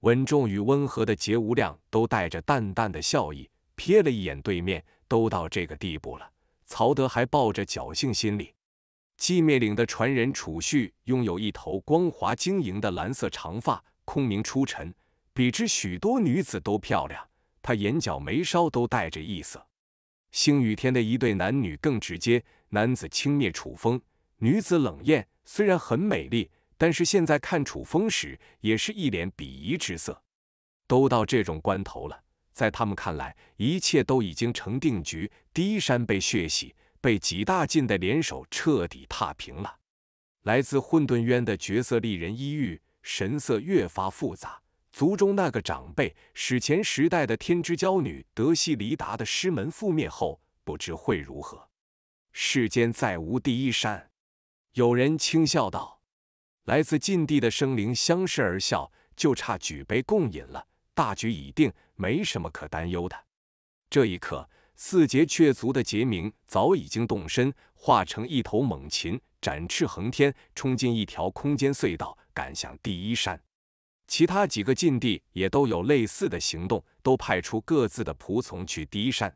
稳重与温和的杰无量都带着淡淡的笑意，瞥了一眼对面。都到这个地步了，曹德还抱着侥幸心理。寂灭岭的传人楚旭拥有一头光滑晶莹的蓝色长发，空明出尘，比之许多女子都漂亮。他眼角眉梢都带着异色。星雨天的一对男女更直接，男子轻蔑楚风，女子冷艳，虽然很美丽。但是现在看楚风时，也是一脸鄙夷之色。都到这种关头了，在他们看来，一切都已经成定局。第一山被血洗，被几大晋的联手彻底踏平了。来自混沌渊的绝色丽人伊玉神色越发复杂。族中那个长辈，史前时代的天之骄女德西黎达的师门覆灭后，不知会如何。世间再无第一山。有人轻笑道。来自禁地的生灵相视而笑，就差举杯共饮了。大局已定，没什么可担忧的。这一刻，四杰雀族的杰明早已经动身，化成一头猛禽，展翅横天，冲进一条空间隧道，赶向第一山。其他几个禁地也都有类似的行动，都派出各自的仆从去第一山。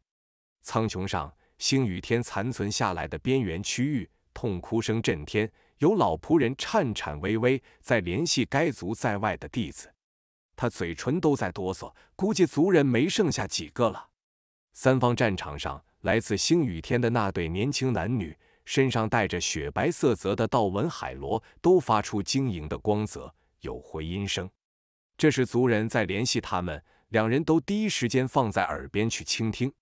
苍穹上，星与天残存下来的边缘区域，痛哭声震天。有老仆人颤颤巍巍在联系该族在外的弟子，他嘴唇都在哆嗦，估计族人没剩下几个了。三方战场上，来自星雨天的那对年轻男女，身上带着雪白色泽的道纹海螺，都发出晶莹的光泽，有回音声。这是族人在联系他们，两人都第一时间放在耳边去倾听，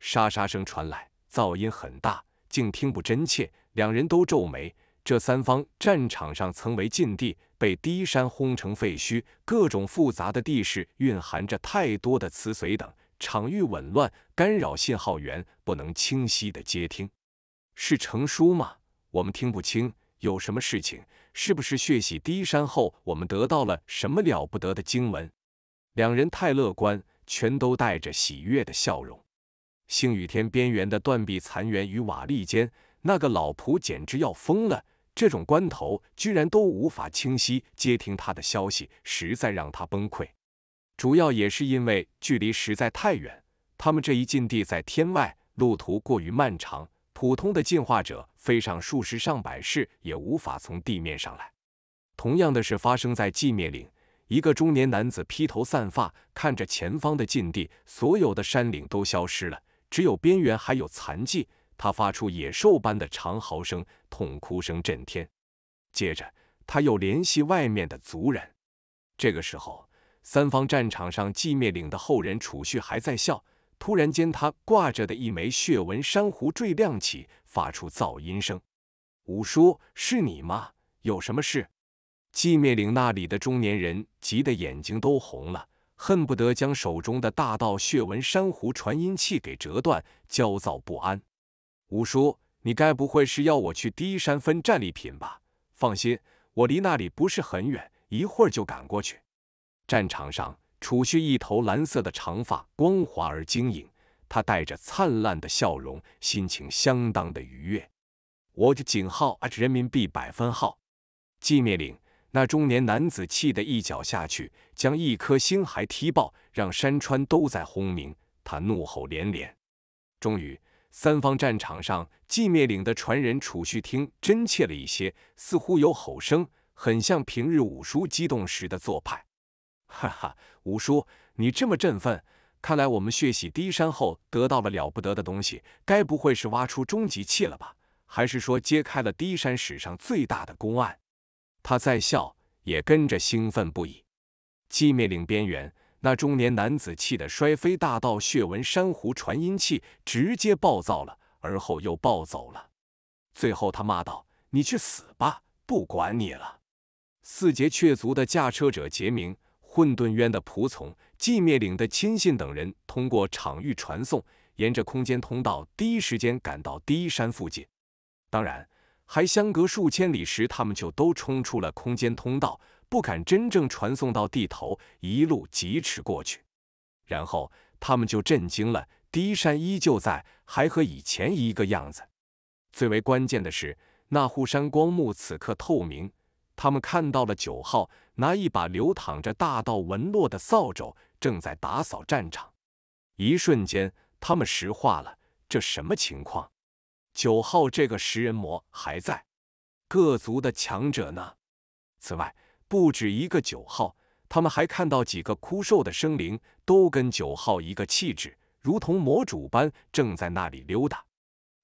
沙沙声传来，噪音很大，竟听不真切，两人都皱眉。这三方战场上曾为禁地，被低山轰成废墟，各种复杂的地势蕴含着太多的磁髓等场域紊乱，干扰信号源，不能清晰的接听。是成书吗？我们听不清，有什么事情？是不是血洗低山后，我们得到了什么了不得的经文？两人太乐观，全都带着喜悦的笑容。星雨天边缘的断壁残垣与瓦砾间，那个老仆简直要疯了。这种关头居然都无法清晰接听他的消息，实在让他崩溃。主要也是因为距离实在太远，他们这一禁地在天外，路途过于漫长，普通的进化者飞上数十上百世也无法从地面上来。同样的是发生在寂灭岭，一个中年男子披头散发，看着前方的禁地，所有的山岭都消失了，只有边缘还有残迹。他发出野兽般的长嚎声，痛哭声震天。接着，他又联系外面的族人。这个时候，三方战场上寂灭岭的后人楚旭还在笑。突然间，他挂着的一枚血纹珊瑚坠亮起，发出噪音声。“五叔，是你吗？有什么事？”寂灭岭那里的中年人急得眼睛都红了，恨不得将手中的大道血纹珊瑚传音器给折断，焦躁不安。五叔，你该不会是要我去第一山分战利品吧？放心，我离那里不是很远，一会儿就赶过去。战场上，楚旭一头蓝色的长发，光滑而晶莹，他带着灿烂的笑容，心情相当的愉悦。我的井号人民币百分号。寂灭岭，那中年男子气得一脚下去，将一颗星还踢爆，让山川都在轰鸣。他怒吼连连，终于。三方战场上，寂灭岭的传人储蓄听真切了一些，似乎有吼声，很像平日五叔激动时的做派。哈哈，五叔，你这么振奋，看来我们血洗低山后得到了了不得的东西，该不会是挖出终极器了吧？还是说揭开了低山史上最大的公案？他在笑，也跟着兴奋不已。寂灭岭边缘。那中年男子气得摔飞大道血纹珊瑚传音器，直接暴躁了，而后又暴走了。最后他骂道：“你去死吧！不管你了。”四杰雀族的驾车者杰明、混沌渊的仆从、寂灭岭的亲信等人，通过场域传送，沿着空间通道，第一时间赶到第一山附近。当然，还相隔数千里时，他们就都冲出了空间通道。不敢真正传送到地头，一路疾驰过去，然后他们就震惊了：低山依旧在，还和以前一个样子。最为关键的是，那护山光幕此刻透明，他们看到了九号拿一把流淌着大道纹络的扫帚，正在打扫战场。一瞬间，他们石化了：这什么情况？九号这个食人魔还在？各族的强者呢？此外。不止一个九号，他们还看到几个枯瘦的生灵，都跟九号一个气质，如同魔主般，正在那里溜达。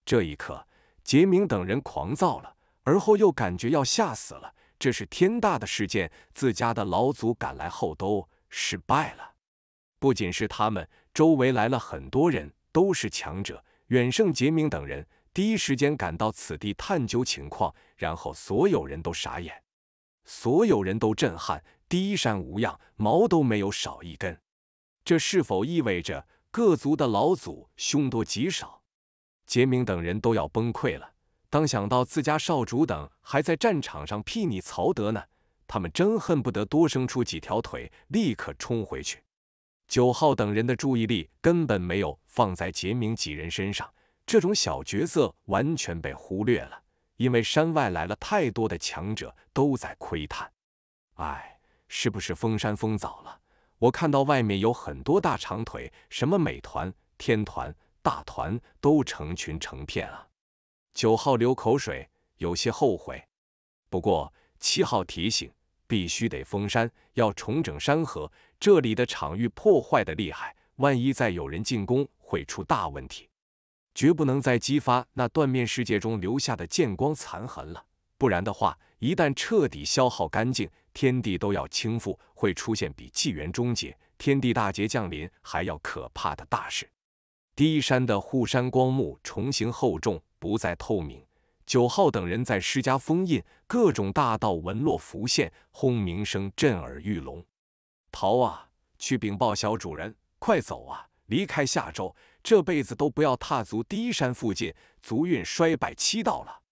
这一刻，杰明等人狂躁了，而后又感觉要吓死了。这是天大的事件，自家的老祖赶来后都失败了。不仅是他们，周围来了很多人，都是强者，远胜杰明等人。第一时间赶到此地探究情况，然后所有人都傻眼。所有人都震撼，低山无恙，毛都没有少一根。这是否意味着各族的老祖凶多吉少？杰明等人都要崩溃了。当想到自家少主等还在战场上睥睨曹德呢，他们真恨不得多生出几条腿，立刻冲回去。九号等人的注意力根本没有放在杰明几人身上，这种小角色完全被忽略了。因为山外来了太多的强者，都在窥探。哎，是不是封山封早了？我看到外面有很多大长腿，什么美团、天团、大团，都成群成片啊。九号流口水，有些后悔。不过七号提醒，必须得封山，要重整山河。这里的场域破坏的厉害，万一再有人进攻，会出大问题。绝不能再激发那断面世界中留下的剑光残痕了，不然的话，一旦彻底消耗干净，天地都要倾覆，会出现比纪元终结、天地大劫降临还要可怕的大事。第一山的护山光幕重形厚重，不再透明。九号等人在施加封印，各种大道纹络浮现，轰鸣声震耳欲聋。逃啊！去禀报小主人，快走啊！离开下周，这辈子都不要踏足第一山附近，足运衰败七道了。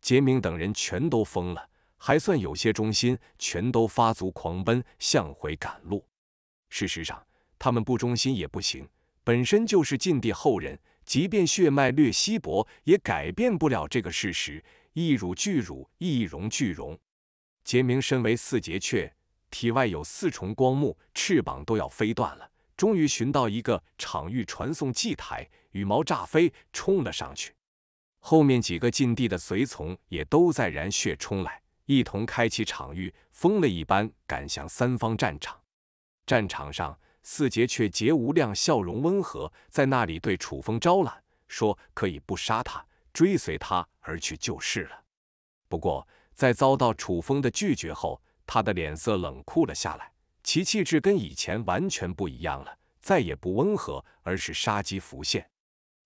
杰明等人全都疯了，还算有些忠心，全都发足狂奔向回赶路。事实上，他们不忠心也不行，本身就是禁地后人，即便血脉略稀薄，也改变不了这个事实，一辱俱辱，一荣俱荣。杰明身为四节雀，体外有四重光幕，翅膀都要飞断了。终于寻到一个场域传送祭台，羽毛炸飞，冲了上去。后面几个禁地的随从也都在燃血冲来，一同开启场域，疯了一般赶向三方战场。战场上，四杰却皆无量笑容温和，在那里对楚风招揽，说可以不杀他，追随他而去就是了。不过在遭到楚风的拒绝后，他的脸色冷酷了下来。其气质跟以前完全不一样了，再也不温和，而是杀机浮现。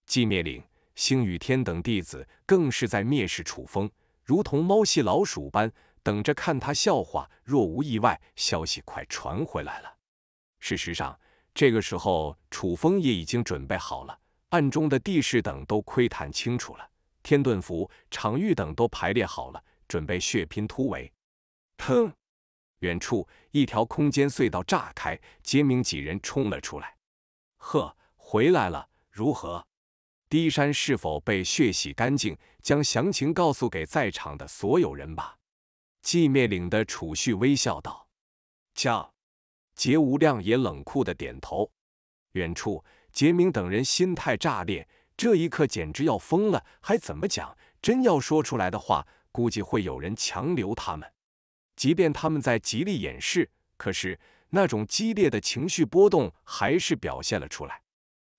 寂灭岭、星雨天等弟子更是在蔑视楚风，如同猫戏老鼠般，等着看他笑话。若无意外，消息快传回来了。事实上，这个时候楚风也已经准备好了，暗中的地势等都窥探清楚了，天遁符、场域等都排列好了，准备血拼突围。砰！远处一条空间隧道炸开，杰明几人冲了出来。呵，回来了，如何？低山是否被血洗干净？将详情告诉给在场的所有人吧。寂灭岭的楚旭微笑道。将。杰无量也冷酷的点头。远处，杰明等人心态炸裂，这一刻简直要疯了。还怎么讲？真要说出来的话，估计会有人强留他们。即便他们在极力掩饰，可是那种激烈的情绪波动还是表现了出来。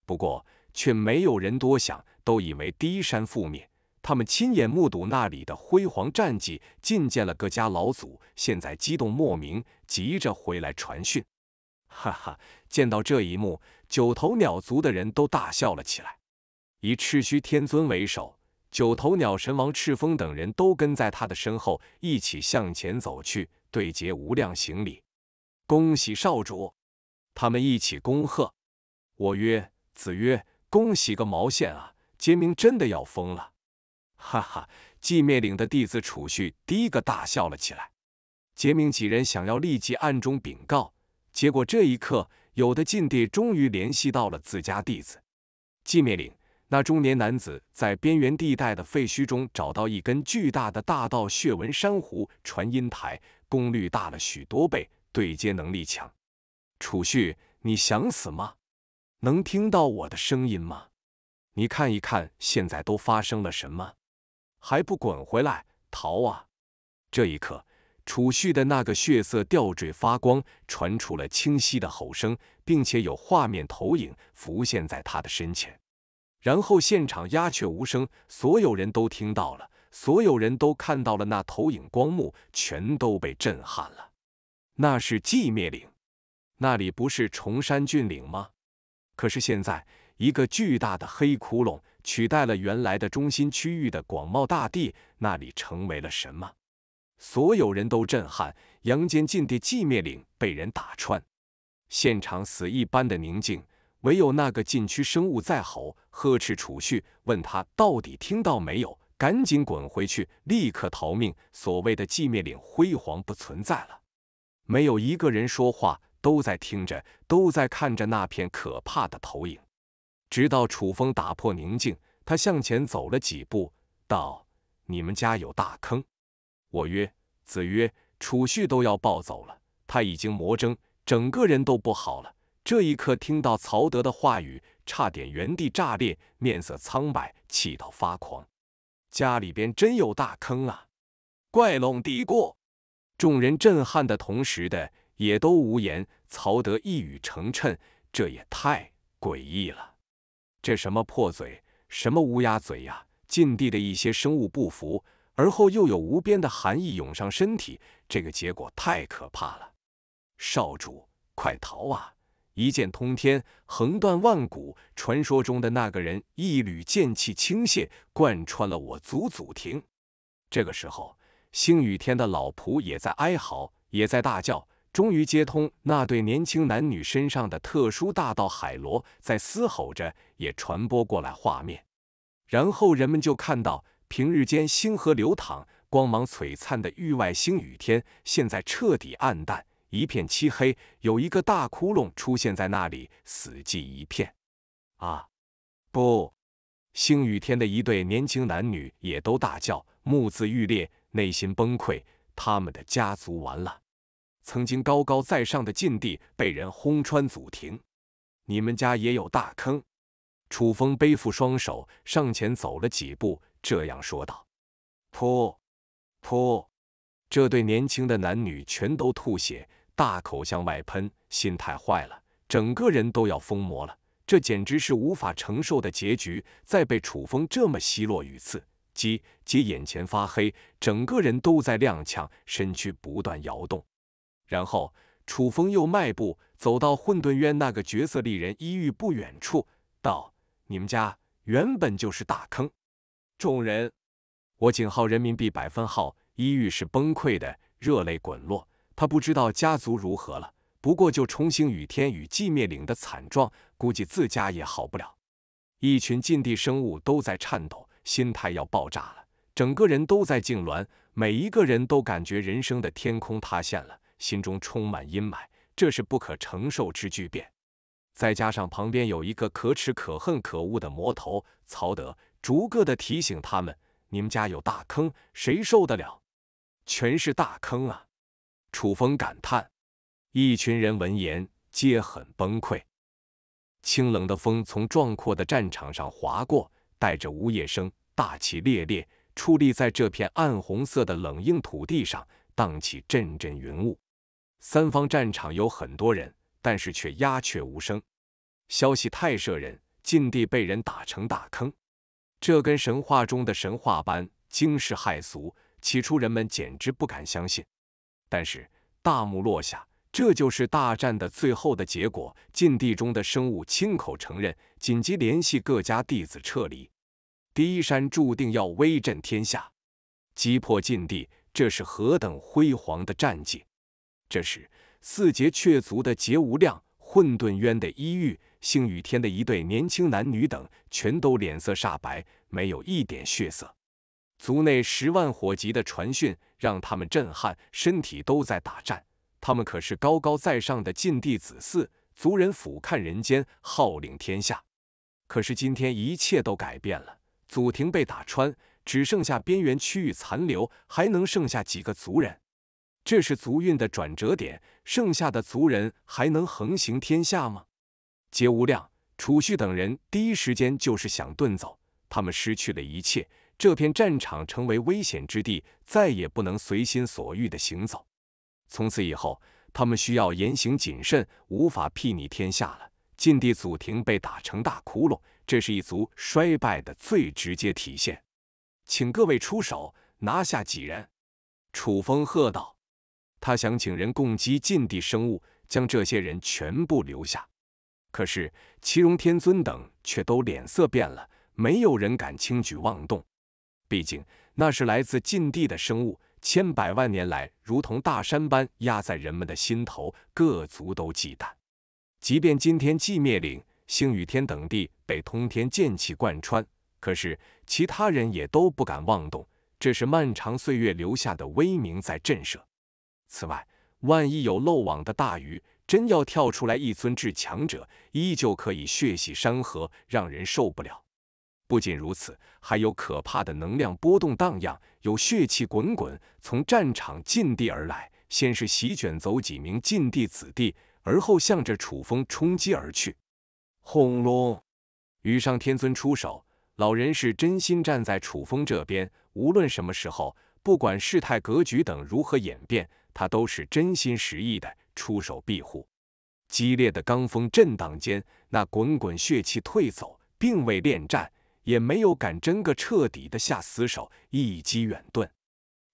不过却没有人多想，都以为低山覆灭。他们亲眼目睹那里的辉煌战绩，觐见了各家老祖，现在激动莫名，急着回来传讯。哈哈，见到这一幕，九头鸟族的人都大笑了起来。以赤须天尊为首。九头鸟神王赤峰等人都跟在他的身后，一起向前走去，对杰无量行礼：“恭喜少主！”他们一起恭贺。我曰：“子曰，恭喜个毛线啊！”杰明真的要疯了。哈哈！寂灭岭的弟子楚旭第一个大笑了起来。杰明几人想要立即暗中禀告，结果这一刻，有的禁地终于联系到了自家弟子，寂灭岭。那中年男子在边缘地带的废墟中找到一根巨大的大道血纹珊瑚传音台，功率大了许多倍，对接能力强。楚旭，你想死吗？能听到我的声音吗？你看一看，现在都发生了什么？还不滚回来逃啊！这一刻，楚旭的那个血色吊坠发光，传出了清晰的吼声，并且有画面投影浮现在他的身前。然后现场鸦雀无声，所有人都听到了，所有人都看到了那投影光幕，全都被震撼了。那是寂灭岭，那里不是崇山峻岭吗？可是现在，一个巨大的黑窟窿取代了原来的中心区域的广袤大地，那里成为了什么？所有人都震撼，阳间禁地寂灭岭被人打穿，现场死一般的宁静。唯有那个禁区生物在吼呵斥楚旭，问他到底听到没有？赶紧滚回去，立刻逃命！所谓的寂灭岭辉煌不存在了。没有一个人说话，都在听着，都在看着那片可怕的投影。直到楚风打破宁静，他向前走了几步，道：“你们家有大坑。”我曰子曰，楚旭都要暴走了，他已经魔怔，整个人都不好了。这一刻，听到曹德的话语，差点原地炸裂，面色苍白，气到发狂。家里边真有大坑啊！怪龙敌过，众人震撼的同时的，也都无言。曹德一语成谶，这也太诡异了。这什么破嘴，什么乌鸦嘴呀！禁地的一些生物不服，而后又有无边的寒意涌上身体，这个结果太可怕了。少主，快逃啊！一剑通天，横断万古。传说中的那个人，一缕剑气倾泻，贯穿了我祖祖庭。这个时候，星雨天的老仆也在哀嚎，也在大叫。终于接通那对年轻男女身上的特殊大道海螺，在嘶吼着，也传播过来画面。然后人们就看到，平日间星河流淌，光芒璀璨的域外星雨天，现在彻底暗淡。一片漆黑，有一个大窟窿出现在那里，死寂一片。啊！不，星雨天的一对年轻男女也都大叫，目眦欲裂，内心崩溃。他们的家族完了，曾经高高在上的禁地被人轰穿祖庭，你们家也有大坑。楚风背负双手上前走了几步，这样说道：“噗噗！”这对年轻的男女全都吐血。大口向外喷，心态坏了，整个人都要疯魔了。这简直是无法承受的结局。再被楚风这么奚落与次，激，皆眼前发黑，整个人都在踉跄，身躯不断摇动。然后楚风又迈步走到混沌渊那个绝色丽人衣域不远处，道：“你们家原本就是大坑。”众人，我井号人民币百分号衣域是崩溃的，热泪滚落。他不知道家族如何了，不过就重新雨天与寂灭岭的惨状，估计自家也好不了。一群禁地生物都在颤抖，心态要爆炸了，整个人都在痉挛，每一个人都感觉人生的天空塌陷了，心中充满阴霾，这是不可承受之巨变。再加上旁边有一个可耻、可恨、可恶的魔头曹德，逐个的提醒他们：“你们家有大坑，谁受得了？全是大坑啊！”楚风感叹，一群人闻言皆很崩溃。清冷的风从壮阔的战场上划过，带着呜咽声，大旗猎猎，矗立在这片暗红色的冷硬土地上，荡起阵阵云雾。三方战场有很多人，但是却鸦雀无声。消息太摄人，禁地被人打成大坑，这跟神话中的神话般惊世骇俗。起初人们简直不敢相信。但是大幕落下，这就是大战的最后的结果。禁地中的生物亲口承认，紧急联系各家弟子撤离。第一山注定要威震天下，击破禁地，这是何等辉煌的战绩！这时，四杰雀族的杰无量、混沌渊的伊玉、星雨天的一对年轻男女等，全都脸色煞白，没有一点血色。族内十万火急的传讯让他们震撼，身体都在打颤。他们可是高高在上的禁地子嗣族人，俯瞰人间，号令天下。可是今天一切都改变了，祖庭被打穿，只剩下边缘区域残留，还能剩下几个族人？这是族运的转折点，剩下的族人还能横行天下吗？节无量、楚旭等人第一时间就是想遁走，他们失去了一切。这片战场成为危险之地，再也不能随心所欲地行走。从此以后，他们需要言行谨慎，无法睥睨天下了。禁地祖庭被打成大窟窿，这是一族衰败的最直接体现。请各位出手，拿下几人！楚风喝道：“他想请人共击禁地生物，将这些人全部留下。可是齐荣天尊等却都脸色变了，没有人敢轻举妄动。”毕竟那是来自禁地的生物，千百万年来如同大山般压在人们的心头，各族都忌惮。即便今天寂灭岭、星雨天等地被通天剑气贯穿，可是其他人也都不敢妄动，这是漫长岁月留下的威名在震慑。此外，万一有漏网的大鱼，真要跳出来一尊至强者，依旧可以血洗山河，让人受不了。不仅如此，还有可怕的能量波动荡漾，有血气滚滚从战场禁地而来，先是席卷走几名禁地子弟，而后向着楚风冲击而去。轰隆！羽上天尊出手，老人是真心站在楚风这边，无论什么时候，不管事态格局等如何演变，他都是真心实意的出手庇护。激烈的罡风震荡间，那滚滚血气退走，并未恋战。也没有敢真个彻底的下死手，一击远遁。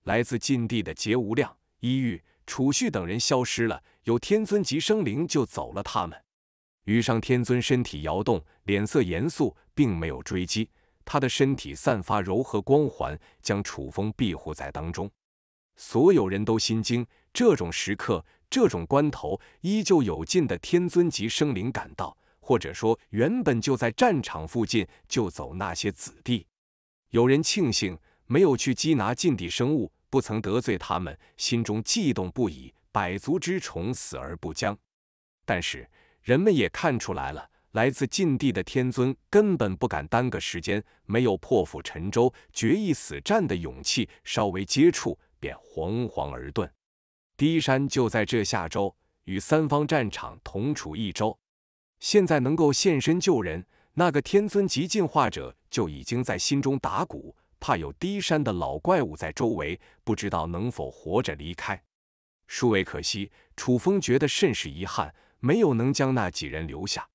来自禁地的劫无量、伊玉、楚旭等人消失了，有天尊级生灵就走了。他们羽上天尊身体摇动，脸色严肃，并没有追击。他的身体散发柔和光环，将楚风庇护在当中。所有人都心惊，这种时刻，这种关头，依旧有劲的天尊级生灵赶到。或者说，原本就在战场附近救走那些子弟。有人庆幸没有去缉拿禁地生物，不曾得罪他们，心中悸动不已。百足之虫，死而不僵。但是人们也看出来了，来自禁地的天尊根本不敢耽搁时间，没有破釜沉舟、决一死战的勇气，稍微接触便惶惶而遁。低山就在这下周与三方战场同处一州。现在能够现身救人，那个天尊级进化者就已经在心中打鼓，怕有低山的老怪物在周围，不知道能否活着离开。殊为可惜，楚风觉得甚是遗憾，没有能将那几人留下。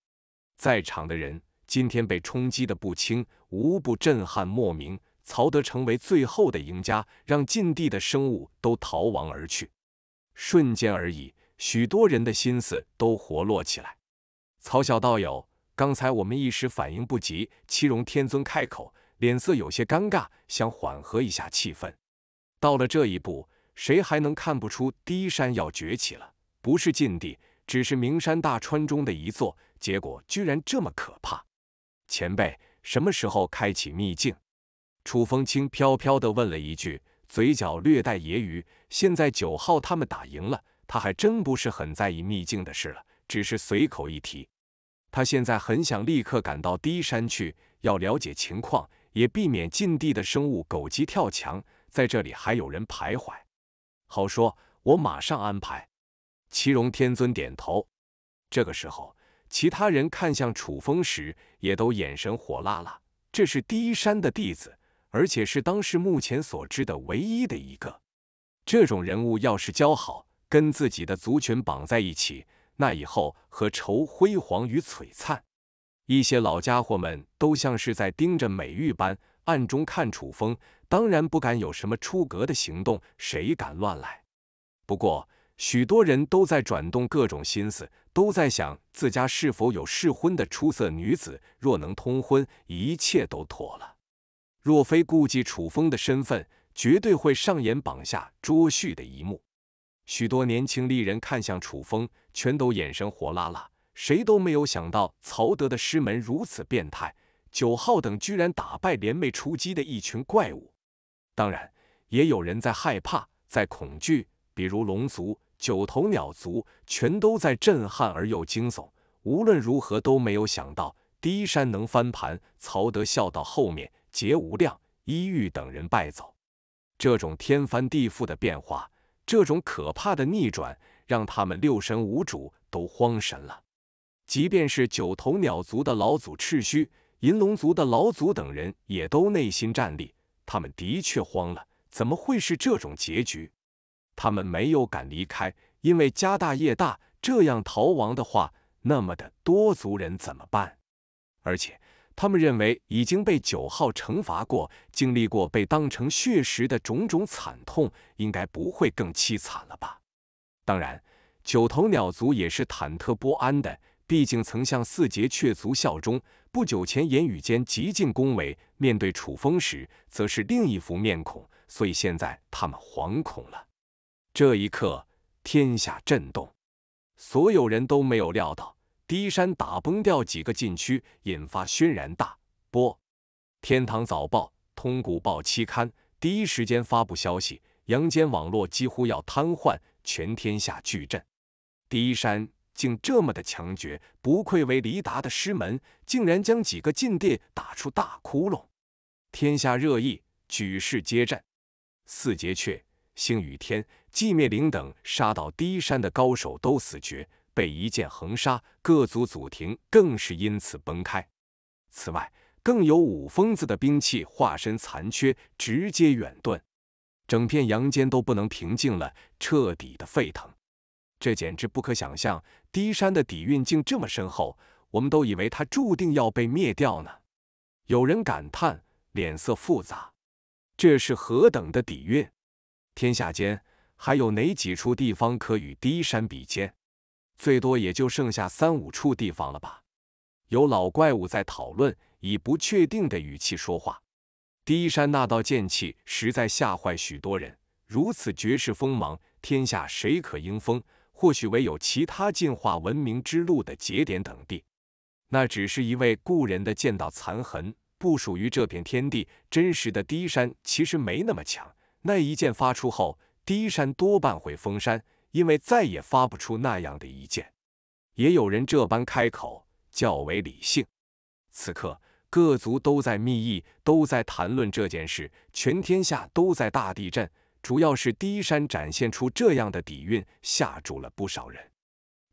在场的人今天被冲击的不轻，无不震撼莫名。曹德成为最后的赢家，让禁地的生物都逃亡而去。瞬间而已，许多人的心思都活络起来。曹小道友，刚才我们一时反应不及。七荣天尊开口，脸色有些尴尬，想缓和一下气氛。到了这一步，谁还能看不出低山要崛起了？不是禁地，只是名山大川中的一座，结果居然这么可怕。前辈，什么时候开启秘境？楚风轻飘飘地问了一句，嘴角略带揶揄。现在九号他们打赢了，他还真不是很在意秘境的事了，只是随口一提。他现在很想立刻赶到第一山去，要了解情况，也避免禁地的生物狗急跳墙。在这里还有人徘徊，好说，我马上安排。祁荣天尊点头。这个时候，其他人看向楚风时，也都眼神火辣辣。这是第一山的弟子，而且是当时目前所知的唯一的一个。这种人物要是交好，跟自己的族群绑在一起。那以后何愁辉煌与璀璨？一些老家伙们都像是在盯着美玉般暗中看楚风，当然不敢有什么出格的行动，谁敢乱来？不过许多人都在转动各种心思，都在想自家是否有适婚的出色女子，若能通婚，一切都妥了。若非顾忌楚风的身份，绝对会上演绑下捉婿的一幕。许多年轻丽人看向楚风，全都眼神火辣辣。谁都没有想到，曹德的师门如此变态，九号等居然打败联袂出击的一群怪物。当然，也有人在害怕，在恐惧，比如龙族、九头鸟族，全都在震撼而又惊悚。无论如何，都没有想到第一山能翻盘。曹德笑到后面，杰无量、伊玉等人败走，这种天翻地覆的变化。这种可怕的逆转让他们六神无主，都慌神了。即便是九头鸟族的老祖赤须、银龙族的老祖等人，也都内心战栗。他们的确慌了，怎么会是这种结局？他们没有敢离开，因为家大业大，这样逃亡的话，那么的多族人怎么办？而且。他们认为已经被九号惩罚过，经历过被当成血食的种种惨痛，应该不会更凄惨了吧？当然，九头鸟族也是忐忑不安的，毕竟曾向四节雀族效忠，不久前言语间极尽恭维，面对楚风时则是另一副面孔，所以现在他们惶恐了。这一刻，天下震动，所有人都没有料到。低山打崩掉几个禁区，引发轩然大波。《天堂早报》《通古报》期刊第一时间发布消息，阳间网络几乎要瘫痪，全天下巨震。第一山竟这么的强绝，不愧为李达的师门，竟然将几个禁地打出大窟窿，天下热议，举世皆震。四节却、星雨天、寂灭灵等杀到低山的高手都死绝。被一剑横杀，各族祖庭更是因此崩开。此外，更有五疯子的兵器化身残缺，直接远遁。整片阳间都不能平静了，彻底的沸腾。这简直不可想象！低山的底蕴竟这么深厚，我们都以为他注定要被灭掉呢。有人感叹，脸色复杂。这是何等的底蕴？天下间还有哪几处地方可与低山比肩？最多也就剩下三五处地方了吧。有老怪物在讨论，以不确定的语气说话。第一山那道剑气实在吓坏许多人，如此绝世锋芒，天下谁可应风？或许唯有其他进化文明之路的节点等地。那只是一位故人的剑道残痕，不属于这片天地。真实的第一山其实没那么强。那一剑发出后，第一山多半会封山。因为再也发不出那样的一见。也有人这般开口，较为理性。此刻各族都在密议，都在谈论这件事。全天下都在大地震，主要是低山展现出这样的底蕴，吓住了不少人。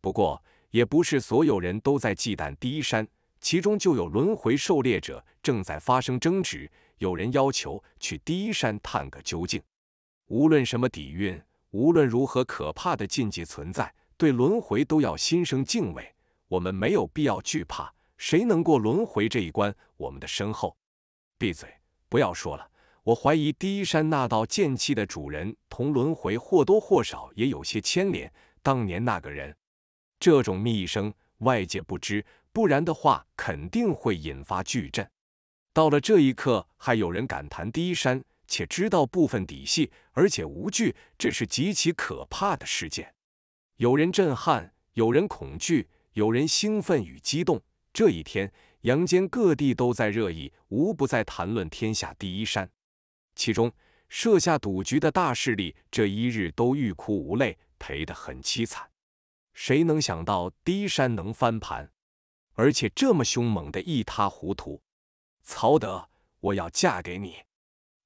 不过也不是所有人都在忌惮低山，其中就有轮回狩猎者正在发生争执，有人要求去低山探个究竟。无论什么底蕴。无论如何，可怕的禁忌存在，对轮回都要心生敬畏。我们没有必要惧怕，谁能过轮回这一关？我们的身后，闭嘴，不要说了。我怀疑第一山那道剑气的主人同轮回或多或少也有些牵连。当年那个人，这种秘声外界不知，不然的话肯定会引发巨震。到了这一刻，还有人敢谈第一山？且知道部分底细，而且无惧，这是极其可怕的事件。有人震撼，有人恐惧，有人兴奋与激动。这一天，阳间各地都在热议，无不在谈论天下第一山。其中，设下赌局的大势力这一日都欲哭无泪，赔得很凄惨。谁能想到第一山能翻盘，而且这么凶猛的一塌糊涂？曹德，我要嫁给你。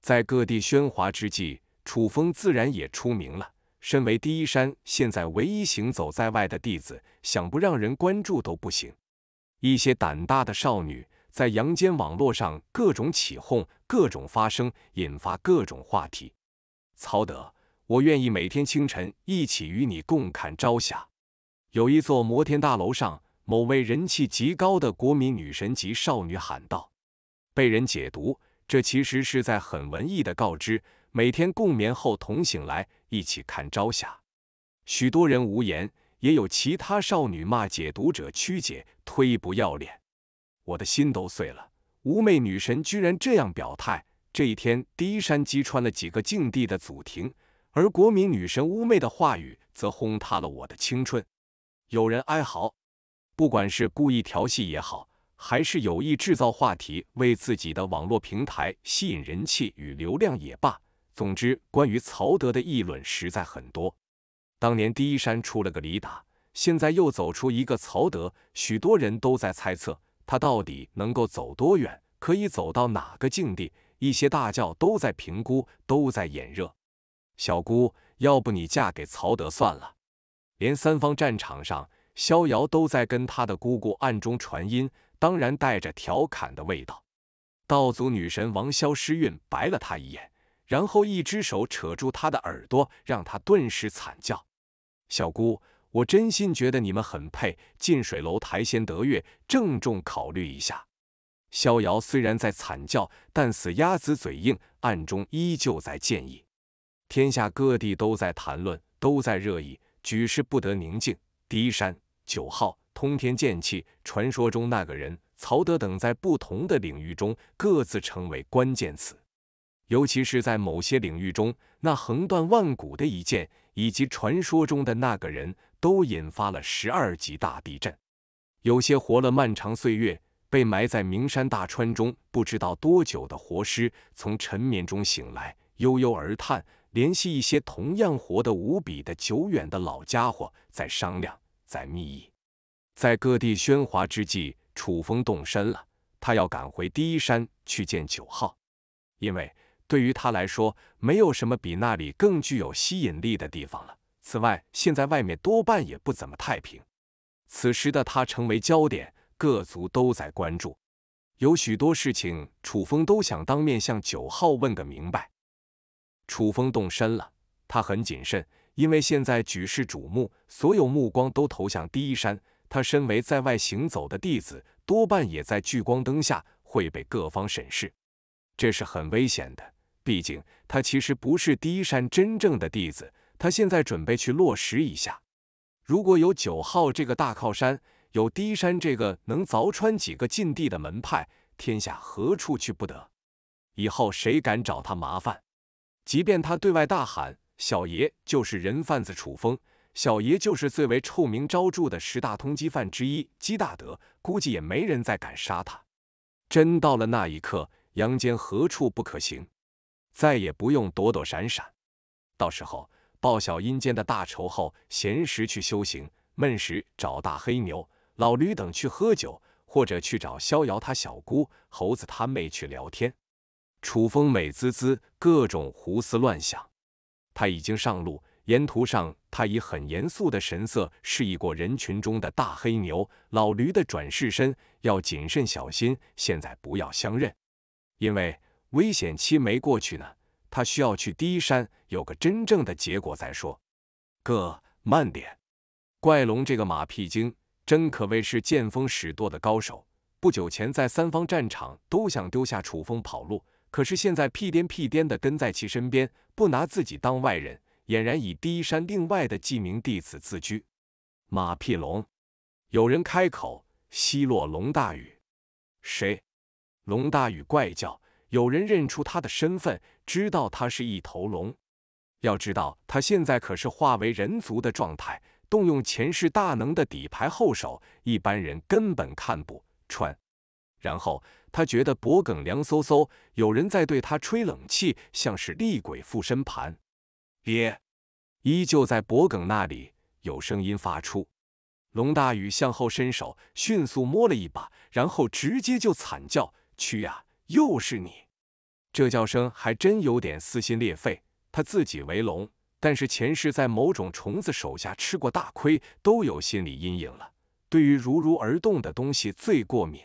在各地喧哗之际，楚风自然也出名了。身为第一山，现在唯一行走在外的弟子，想不让人关注都不行。一些胆大的少女在阳间网络上各种起哄，各种发声，引发各种话题。曹德，我愿意每天清晨一起与你共看朝霞。有一座摩天大楼上，某位人气极高的国民女神级少女喊道：“被人解读。”这其实是在很文艺的告知，每天共眠后同醒来，一起看朝霞。许多人无言，也有其他少女骂解读者曲解，忒不要脸。我的心都碎了。妩媚女神居然这样表态。这一天，第一山击穿了几个境地的祖庭，而国民女神妩媚的话语则轰塌了我的青春。有人哀嚎，不管是故意调戏也好。还是有意制造话题，为自己的网络平台吸引人气与流量也罢。总之，关于曹德的议论实在很多。当年第一山出了个李达，现在又走出一个曹德，许多人都在猜测他到底能够走多远，可以走到哪个境地。一些大教都在评估，都在眼热。小姑，要不你嫁给曹德算了。连三方战场上，逍遥都在跟他的姑姑暗中传音。当然带着调侃的味道，道祖女神王霄诗韵白了他一眼，然后一只手扯住他的耳朵，让他顿时惨叫。小姑，我真心觉得你们很配，近水楼台先得月，郑重考虑一下。逍遥虽然在惨叫，但死鸭子嘴硬，暗中依旧在建议。天下各地都在谈论，都在热议，举世不得宁静。低山九号。通天剑气，传说中那个人，曹德等在不同的领域中各自成为关键词，尤其是在某些领域中，那横断万古的一剑以及传说中的那个人，都引发了十二级大地震。有些活了漫长岁月，被埋在名山大川中，不知道多久的活尸从沉眠中醒来，悠悠而叹，联系一些同样活得无比的久远的老家伙，在商量，在密议。在各地喧哗之际，楚风动身了。他要赶回第一山去见九号，因为对于他来说，没有什么比那里更具有吸引力的地方了。此外，现在外面多半也不怎么太平。此时的他成为焦点，各族都在关注。有许多事情，楚风都想当面向九号问个明白。楚风动身了，他很谨慎，因为现在举世瞩目，所有目光都投向第一山。他身为在外行走的弟子，多半也在聚光灯下会被各方审视，这是很危险的。毕竟他其实不是第一山真正的弟子，他现在准备去落实一下。如果有九号这个大靠山，有第一山这个能凿穿几个禁地的门派，天下何处去不得？以后谁敢找他麻烦？即便他对外大喊：“小爷就是人贩子楚风。”小爷就是最为臭名昭著的十大通缉犯之一，姬大德，估计也没人再敢杀他。真到了那一刻，阳间何处不可行？再也不用躲躲闪闪。到时候报小阴间的大仇后，闲时去修行，闷时找大黑牛、老驴等去喝酒，或者去找逍遥他小姑、猴子他妹去聊天。楚风美滋滋，各种胡思乱想。他已经上路。沿途上，他以很严肃的神色示意过人群中的大黑牛、老驴的转世身，要谨慎小心，现在不要相认，因为危险期没过去呢。他需要去低山，有个真正的结果再说。哥，慢点！怪龙这个马屁精，真可谓是见风使舵的高手。不久前在三方战场都想丢下楚风跑路，可是现在屁颠屁颠地跟在其身边，不拿自己当外人。俨然以低山另外的记名弟子自居。马屁龙，有人开口奚落龙大宇。谁？龙大宇怪叫，有人认出他的身份，知道他是一头龙。要知道，他现在可是化为人族的状态，动用前世大能的底牌后手，一般人根本看不穿。然后他觉得脖梗凉飕飕，有人在对他吹冷气，像是厉鬼附身盘。爹，依旧在脖梗那里有声音发出，龙大宇向后伸手，迅速摸了一把，然后直接就惨叫：“去呀，又是你！”这叫声还真有点撕心裂肺。他自己为龙，但是前世在某种虫子手下吃过大亏，都有心理阴影了，对于如如而动的东西最过敏。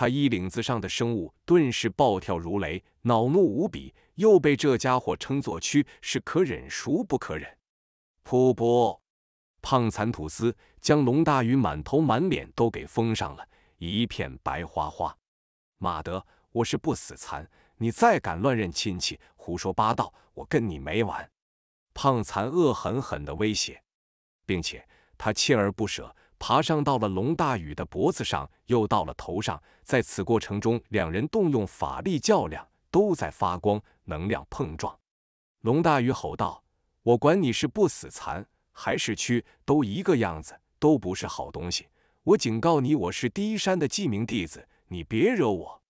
他衣领子上的生物顿时暴跳如雷，恼怒无比，又被这家伙称作蛆，是可忍孰不可忍！噗噗，胖蚕吐丝，将龙大鱼满头满脸都给封上了一片白花花。马德，我是不死蚕，你再敢乱认亲戚、胡说八道，我跟你没完！胖蚕恶狠狠地威胁，并且他锲而不舍。爬上到了龙大宇的脖子上，又到了头上。在此过程中，两人动用法力较量，都在发光，能量碰撞。龙大宇吼道：“我管你是不死残还是蛆，都一个样子，都不是好东西。我警告你，我是第一山的记名弟子，你别惹我。”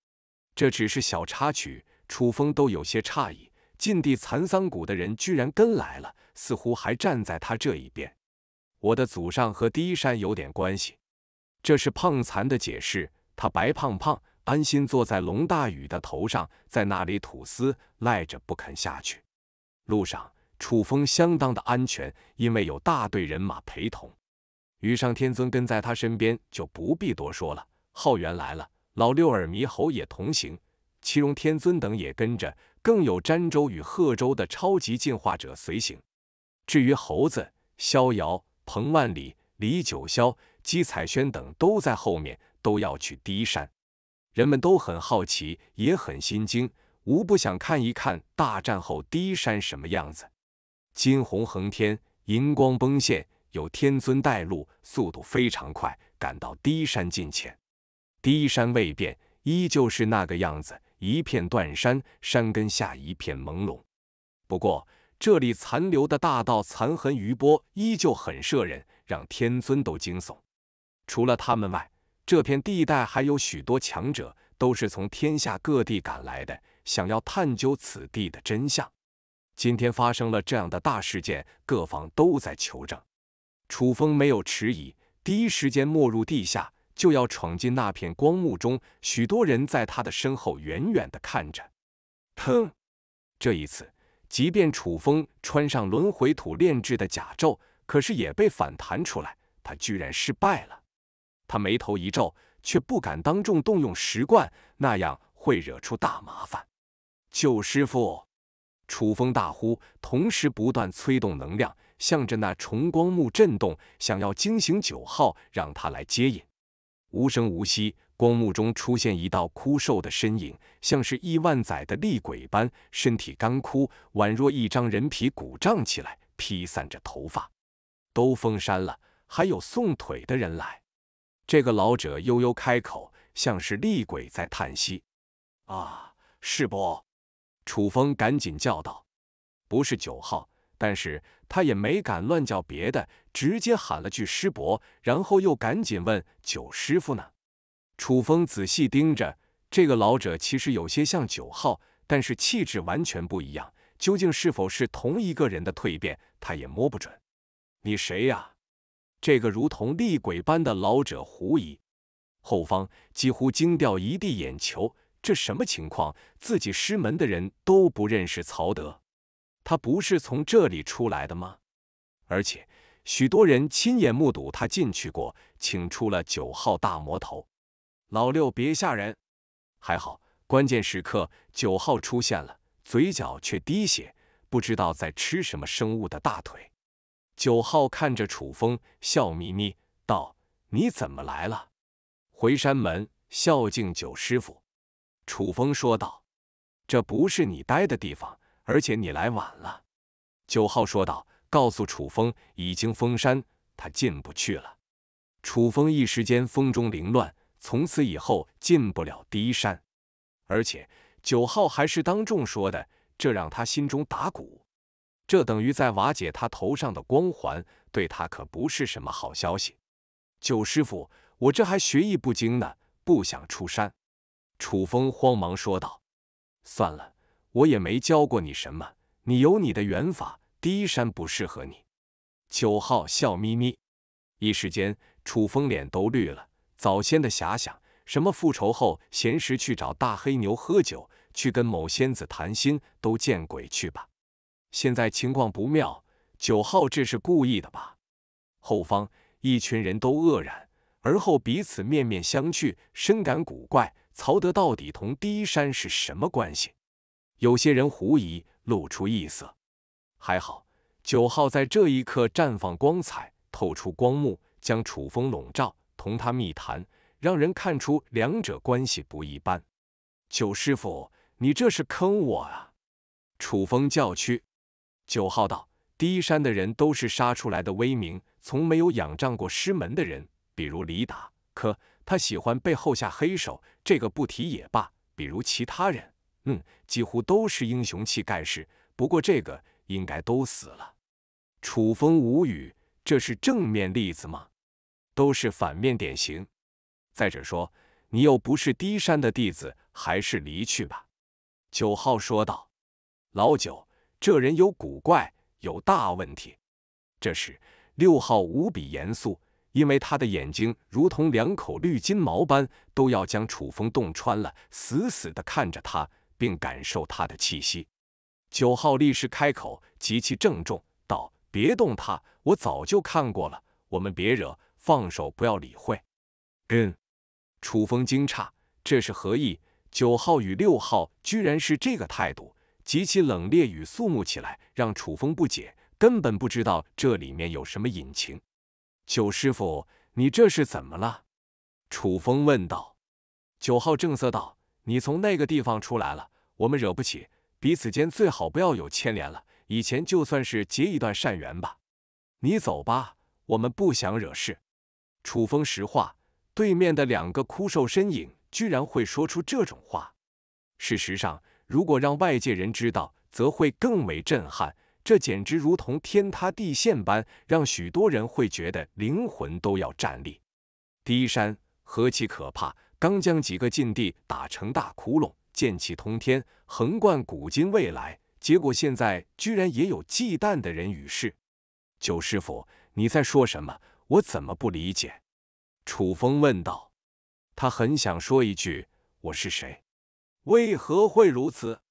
这只是小插曲，楚风都有些诧异，禁地残桑谷的人居然跟来了，似乎还站在他这一边。我的祖上和第一山有点关系，这是胖残的解释。他白胖胖，安心坐在龙大羽的头上，在那里吐丝，赖着不肯下去。路上，楚风相当的安全，因为有大队人马陪同。羽上天尊跟在他身边就不必多说了。浩元来了，老六耳猕猴也同行，七中天尊等也跟着，更有詹州与贺州的超级进化者随行。至于猴子逍遥。彭万里、李九霄、姬彩轩等都在后面，都要去低山。人们都很好奇，也很心惊，无不想看一看大战后低山什么样子。金红横天，银光崩现，有天尊带路，速度非常快，赶到低山近前。低山未变，依旧是那个样子，一片断山，山根下一片朦胧。不过，这里残留的大道残痕余波依旧很慑人，让天尊都惊悚。除了他们外，这片地带还有许多强者，都是从天下各地赶来的，想要探究此地的真相。今天发生了这样的大事件，各方都在求证。楚风没有迟疑，第一时间没入地下，就要闯进那片光幕中。许多人在他的身后远远地看着。哼，这一次。即便楚风穿上轮回土炼制的甲胄，可是也被反弹出来。他居然失败了。他眉头一皱，却不敢当众动用石罐，那样会惹出大麻烦。救师傅！楚风大呼，同时不断催动能量，向着那重光木震动，想要惊醒九号，让他来接引。无声无息。光幕中出现一道枯瘦的身影，像是亿万载的厉鬼般，身体干枯，宛若一张人皮鼓胀起来，披散着头发。都封山了，还有送腿的人来？这个老者悠悠开口，像是厉鬼在叹息：“啊，师伯！”楚风赶紧叫道：“不是九号，但是他也没敢乱叫别的，直接喊了句师伯，然后又赶紧问：九师傅呢？”楚风仔细盯着这个老者，其实有些像九号，但是气质完全不一样。究竟是否是同一个人的蜕变，他也摸不准。你谁呀？这个如同厉鬼般的老者狐疑。后方几乎惊掉一地眼球，这什么情况？自己师门的人都不认识曹德，他不是从这里出来的吗？而且许多人亲眼目睹他进去过，请出了九号大魔头。老六别吓人，还好，关键时刻九号出现了，嘴角却滴血，不知道在吃什么生物的大腿。九号看着楚风，笑眯眯道：“你怎么来了？”回山门孝敬九师傅。”楚风说道：“这不是你待的地方，而且你来晚了。”九号说道：“告诉楚风，已经封山，他进不去了。”楚风一时间风中凌乱。从此以后进不了第一山，而且九号还是当众说的，这让他心中打鼓。这等于在瓦解他头上的光环，对他可不是什么好消息。九师傅，我这还学艺不精呢，不想出山。楚风慌忙说道：“算了，我也没教过你什么，你有你的缘法，第一山不适合你。”九号笑眯眯，一时间楚风脸都绿了。早先的遐想，什么复仇后闲时去找大黑牛喝酒，去跟某仙子谈心，都见鬼去吧！现在情况不妙，九号这是故意的吧？后方一群人都愕然，而后彼此面面相觑，深感古怪。曹德到底同第一山是什么关系？有些人狐疑，露出异色。还好，九号在这一刻绽放光彩，透出光幕，将楚风笼罩。同他密谈，让人看出两者关系不一般。九师父，你这是坑我啊！楚风叫屈。九号道：低山的人都是杀出来的威名，从没有仰仗过师门的人，比如李达，可他喜欢背后下黑手，这个不提也罢。比如其他人，嗯，几乎都是英雄气盖世。不过这个应该都死了。楚风无语，这是正面例子吗？都是反面典型。再者说，你又不是低山的弟子，还是离去吧。”九号说道。“老九，这人有古怪，有大问题。”这时，六号无比严肃，因为他的眼睛如同两口绿金毛般，都要将楚风洞穿了，死死地看着他，并感受他的气息。九号立时开口，极其郑重道：“别动他，我早就看过了，我们别惹。”放手，不要理会。嗯，楚风惊诧，这是何意？九号与六号居然是这个态度，极其冷冽与肃穆起来，让楚风不解，根本不知道这里面有什么隐情。九师傅，你这是怎么了？楚风问道。九号正色道：“你从那个地方出来了，我们惹不起，彼此间最好不要有牵连了。以前就算是结一段善缘吧，你走吧，我们不想惹事。”楚风，石化，对面的两个枯瘦身影居然会说出这种话。事实上，如果让外界人知道，则会更为震撼。这简直如同天塌地陷般，让许多人会觉得灵魂都要站立。低山何其可怕！刚将几个禁地打成大窟窿，剑气通天，横贯古今未来。结果现在居然也有忌惮的人与事。九师父，你在说什么？我怎么不理解？楚风问道。他很想说一句：“我是谁？为何会如此？”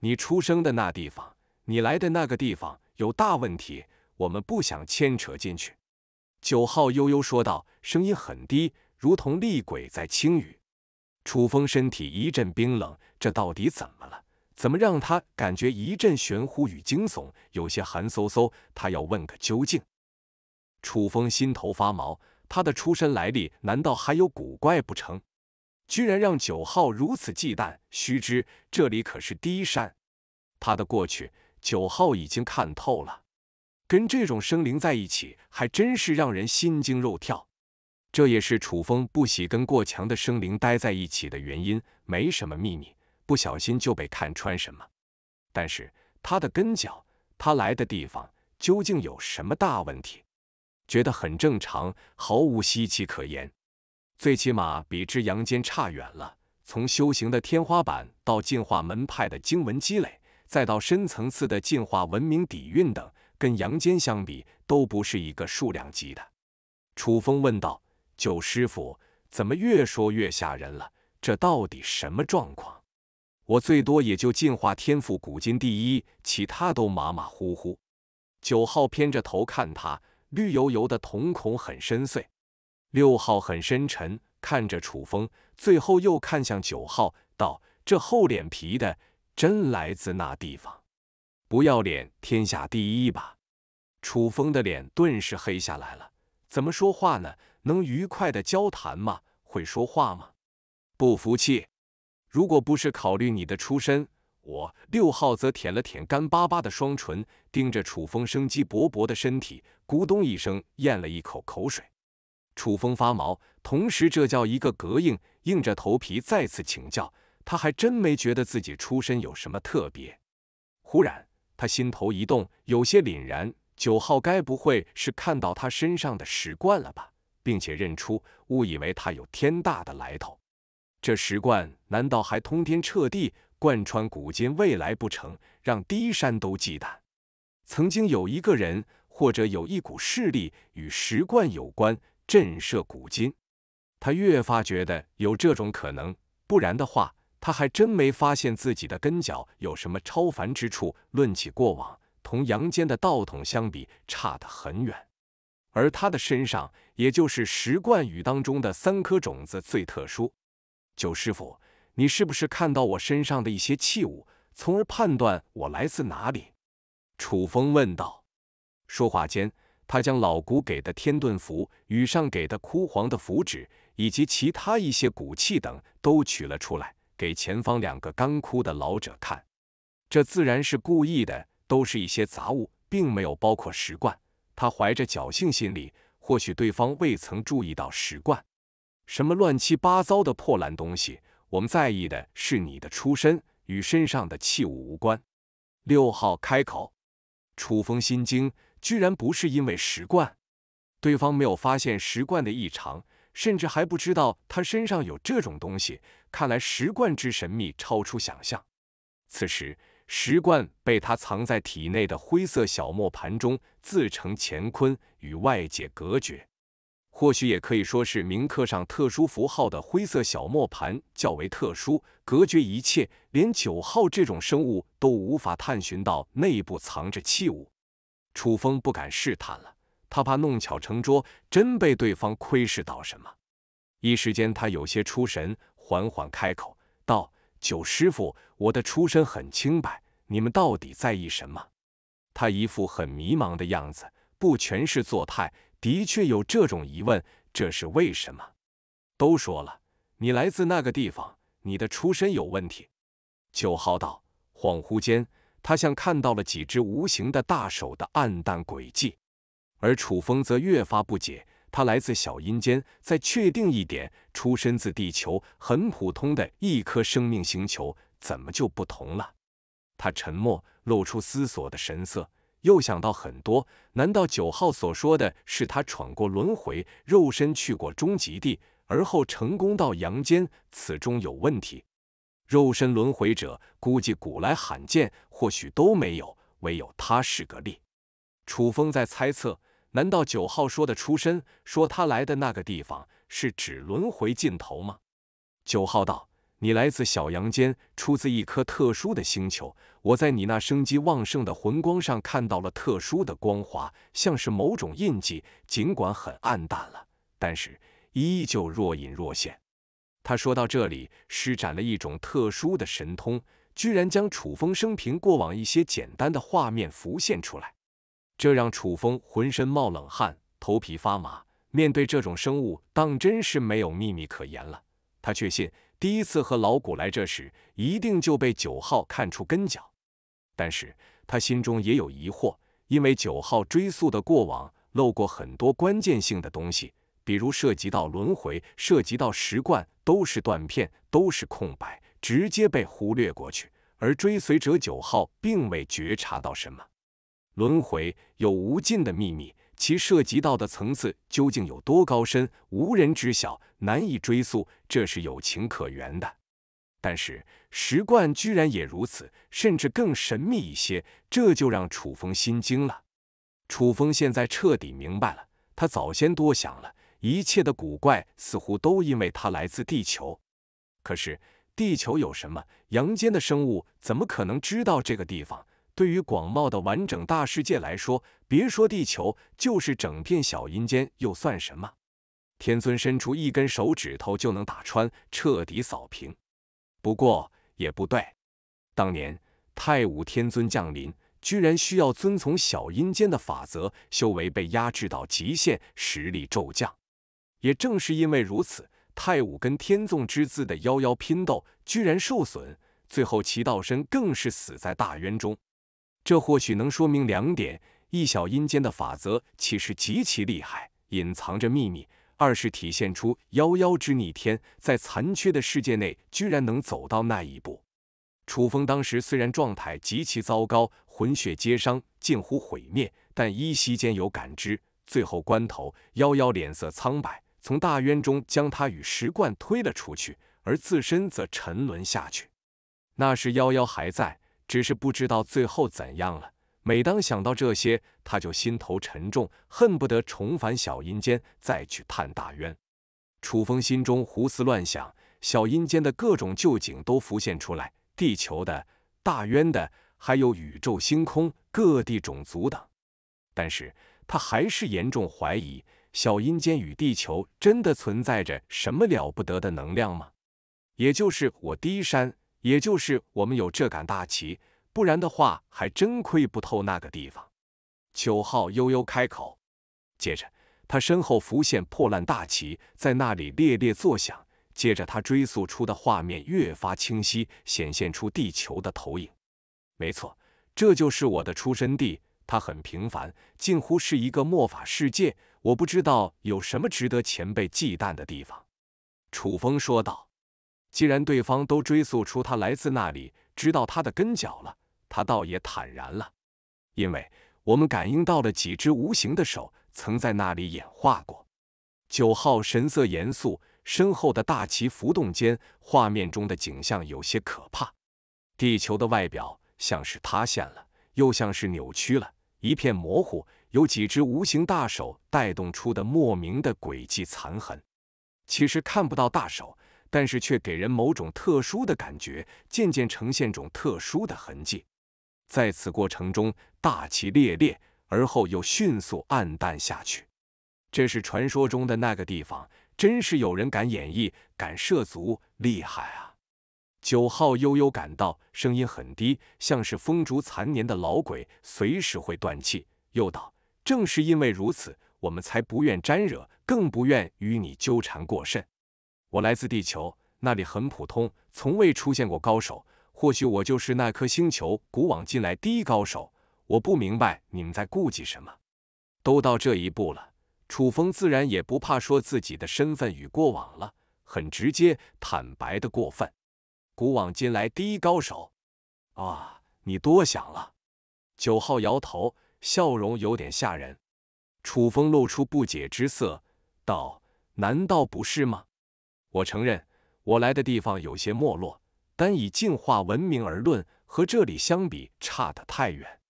你出生的那地方，你来的那个地方有大问题，我们不想牵扯进去。”九号悠悠说道，声音很低，如同厉鬼在轻语。楚风身体一阵冰冷，这到底怎么了？怎么让他感觉一阵玄乎与惊悚，有些寒飕飕？他要问个究竟。楚风心头发毛，他的出身来历难道还有古怪不成？居然让九号如此忌惮。须知这里可是第一山，他的过去九号已经看透了。跟这种生灵在一起，还真是让人心惊肉跳。这也是楚风不喜跟过强的生灵待在一起的原因。没什么秘密，不小心就被看穿什么。但是他的根脚，他来的地方，究竟有什么大问题？觉得很正常，毫无稀奇可言。最起码比之阳间差远了。从修行的天花板到进化门派的经文积累，再到深层次的进化文明底蕴等，跟阳间相比，都不是一个数量级的。楚风问道：“九师傅，怎么越说越吓人了？这到底什么状况？”“我最多也就进化天赋古今第一，其他都马马虎虎。”九号偏着头看他。绿油油的瞳孔很深邃，六号很深沉，看着楚风，最后又看向九号，道：“这厚脸皮的，真来自那地方，不要脸天下第一吧？”楚风的脸顿时黑下来了，怎么说话呢？能愉快的交谈吗？会说话吗？不服气？如果不是考虑你的出身。我六号则舔了舔干巴巴的双唇，盯着楚风生机勃勃的身体，咕咚一声咽了一口口水。楚风发毛，同时这叫一个膈应，硬着头皮再次请教。他还真没觉得自己出身有什么特别。忽然，他心头一动，有些凛然。九号该不会是看到他身上的石冠了吧，并且认出，误以为他有天大的来头。这石冠难道还通天彻地？贯穿古今未来不成，让低山都忌惮。曾经有一个人，或者有一股势力与石冠有关，震慑古今。他越发觉得有这种可能，不然的话，他还真没发现自己的根脚有什么超凡之处。论起过往，同阳间的道统相比，差得很远。而他的身上，也就是石冠羽当中的三颗种子最特殊。九师父。你是不是看到我身上的一些器物，从而判断我来自哪里？”楚风问道。说话间，他将老古给的天盾符、羽上给的枯黄的符纸以及其他一些骨器等都取了出来，给前方两个干枯的老者看。这自然是故意的，都是一些杂物，并没有包括石罐。他怀着侥幸心理，或许对方未曾注意到石罐。什么乱七八糟的破烂东西！我们在意的是你的出身，与身上的器物无关。六号开口，楚风心惊，居然不是因为石罐，对方没有发现石罐的异常，甚至还不知道他身上有这种东西。看来石罐之神秘超出想象。此时，石罐被他藏在体内的灰色小磨盘中，自成乾坤，与外界隔绝。或许也可以说是铭刻上特殊符号的灰色小磨盘较为特殊，隔绝一切，连九号这种生物都无法探寻到内部藏着器物。楚风不敢试探了，他怕弄巧成拙，真被对方窥视到什么。一时间，他有些出神，缓缓开口道：“九师傅，我的出身很清白，你们到底在意什么？”他一副很迷茫的样子，不全是做态。的确有这种疑问，这是为什么？都说了，你来自那个地方，你的出身有问题。九号道，恍惚间，他像看到了几只无形的大手的暗淡轨迹，而楚风则越发不解，他来自小阴间，再确定一点，出身自地球，很普通的一颗生命星球，怎么就不同了？他沉默，露出思索的神色。又想到很多，难道九号所说的是他闯过轮回，肉身去过终极地，而后成功到阳间？此中有问题，肉身轮回者估计古来罕见，或许都没有，唯有他是个例。楚风在猜测，难道九号说的出身，说他来的那个地方是指轮回尽头吗？九号道。你来自小阳间，出自一颗特殊的星球。我在你那生机旺盛的魂光上看到了特殊的光华，像是某种印记，尽管很暗淡了，但是依旧若隐若现。他说到这里，施展了一种特殊的神通，居然将楚风生平过往一些简单的画面浮现出来。这让楚风浑身冒冷汗，头皮发麻。面对这种生物，当真是没有秘密可言了。他确信。第一次和老谷来这时，一定就被九号看出跟脚。但是他心中也有疑惑，因为九号追溯的过往漏过很多关键性的东西，比如涉及到轮回，涉及到石罐，都是断片，都是空白，直接被忽略过去。而追随者九号并未觉察到什么。轮回有无尽的秘密。其涉及到的层次究竟有多高深，无人知晓，难以追溯，这是有情可原的。但是石冠居然也如此，甚至更神秘一些，这就让楚风心惊了。楚风现在彻底明白了，他早先多想了一切的古怪，似乎都因为他来自地球。可是地球有什么？阳间的生物怎么可能知道这个地方？对于广袤的完整大世界来说，别说地球，就是整片小阴间又算什么？天尊伸出一根手指头就能打穿，彻底扫平。不过也不对，当年太武天尊降临，居然需要遵从小阴间的法则，修为被压制到极限，实力骤降。也正是因为如此，太武跟天纵之子的妖妖拼斗，居然受损，最后齐道深更是死在大渊中。这或许能说明两点：一小阴间的法则其实极其厉害，隐藏着秘密；二是体现出妖妖之逆天，在残缺的世界内居然能走到那一步。楚风当时虽然状态极其糟糕，魂血皆伤，近乎毁灭，但依稀间有感知。最后关头，妖妖脸色苍白，从大渊中将他与石罐推了出去，而自身则沉沦下去。那时妖妖还在。只是不知道最后怎样了。每当想到这些，他就心头沉重，恨不得重返小阴间，再去探大渊。楚风心中胡思乱想，小阴间的各种旧景都浮现出来：地球的、大渊的，还有宇宙星空、各地种族等。但是他还是严重怀疑，小阴间与地球真的存在着什么了不得的能量吗？也就是我低山。也就是我们有这杆大旗，不然的话还真窥不透那个地方。九号悠悠开口，接着他身后浮现破烂大旗，在那里猎猎作响。接着他追溯出的画面越发清晰，显现出地球的投影。没错，这就是我的出生地。它很平凡，近乎是一个魔法世界。我不知道有什么值得前辈忌惮的地方。楚风说道。既然对方都追溯出他来自那里，知道他的根脚了，他倒也坦然了。因为我们感应到了几只无形的手曾在那里演化过。九号神色严肃，身后的大旗浮动间，画面中的景象有些可怕。地球的外表像是塌陷了，又像是扭曲了，一片模糊，有几只无形大手带动出的莫名的轨迹残痕。其实看不到大手。但是却给人某种特殊的感觉，渐渐呈现种特殊的痕迹。在此过程中，大气烈烈，而后又迅速暗淡下去。这是传说中的那个地方，真是有人敢演绎、敢涉足，厉害啊！九号悠悠感到，声音很低，像是风烛残年的老鬼，随时会断气。又道：“正是因为如此，我们才不愿沾惹，更不愿与你纠缠过甚。”我来自地球，那里很普通，从未出现过高手。或许我就是那颗星球古往今来第一高手。我不明白你们在顾忌什么？都到这一步了，楚风自然也不怕说自己的身份与过往了，很直接、坦白的过分。古往今来第一高手？啊，你多想了。九号摇头，笑容有点吓人。楚风露出不解之色，道：“难道不是吗？”我承认，我来的地方有些没落，单以进化文明而论，和这里相比差得太远。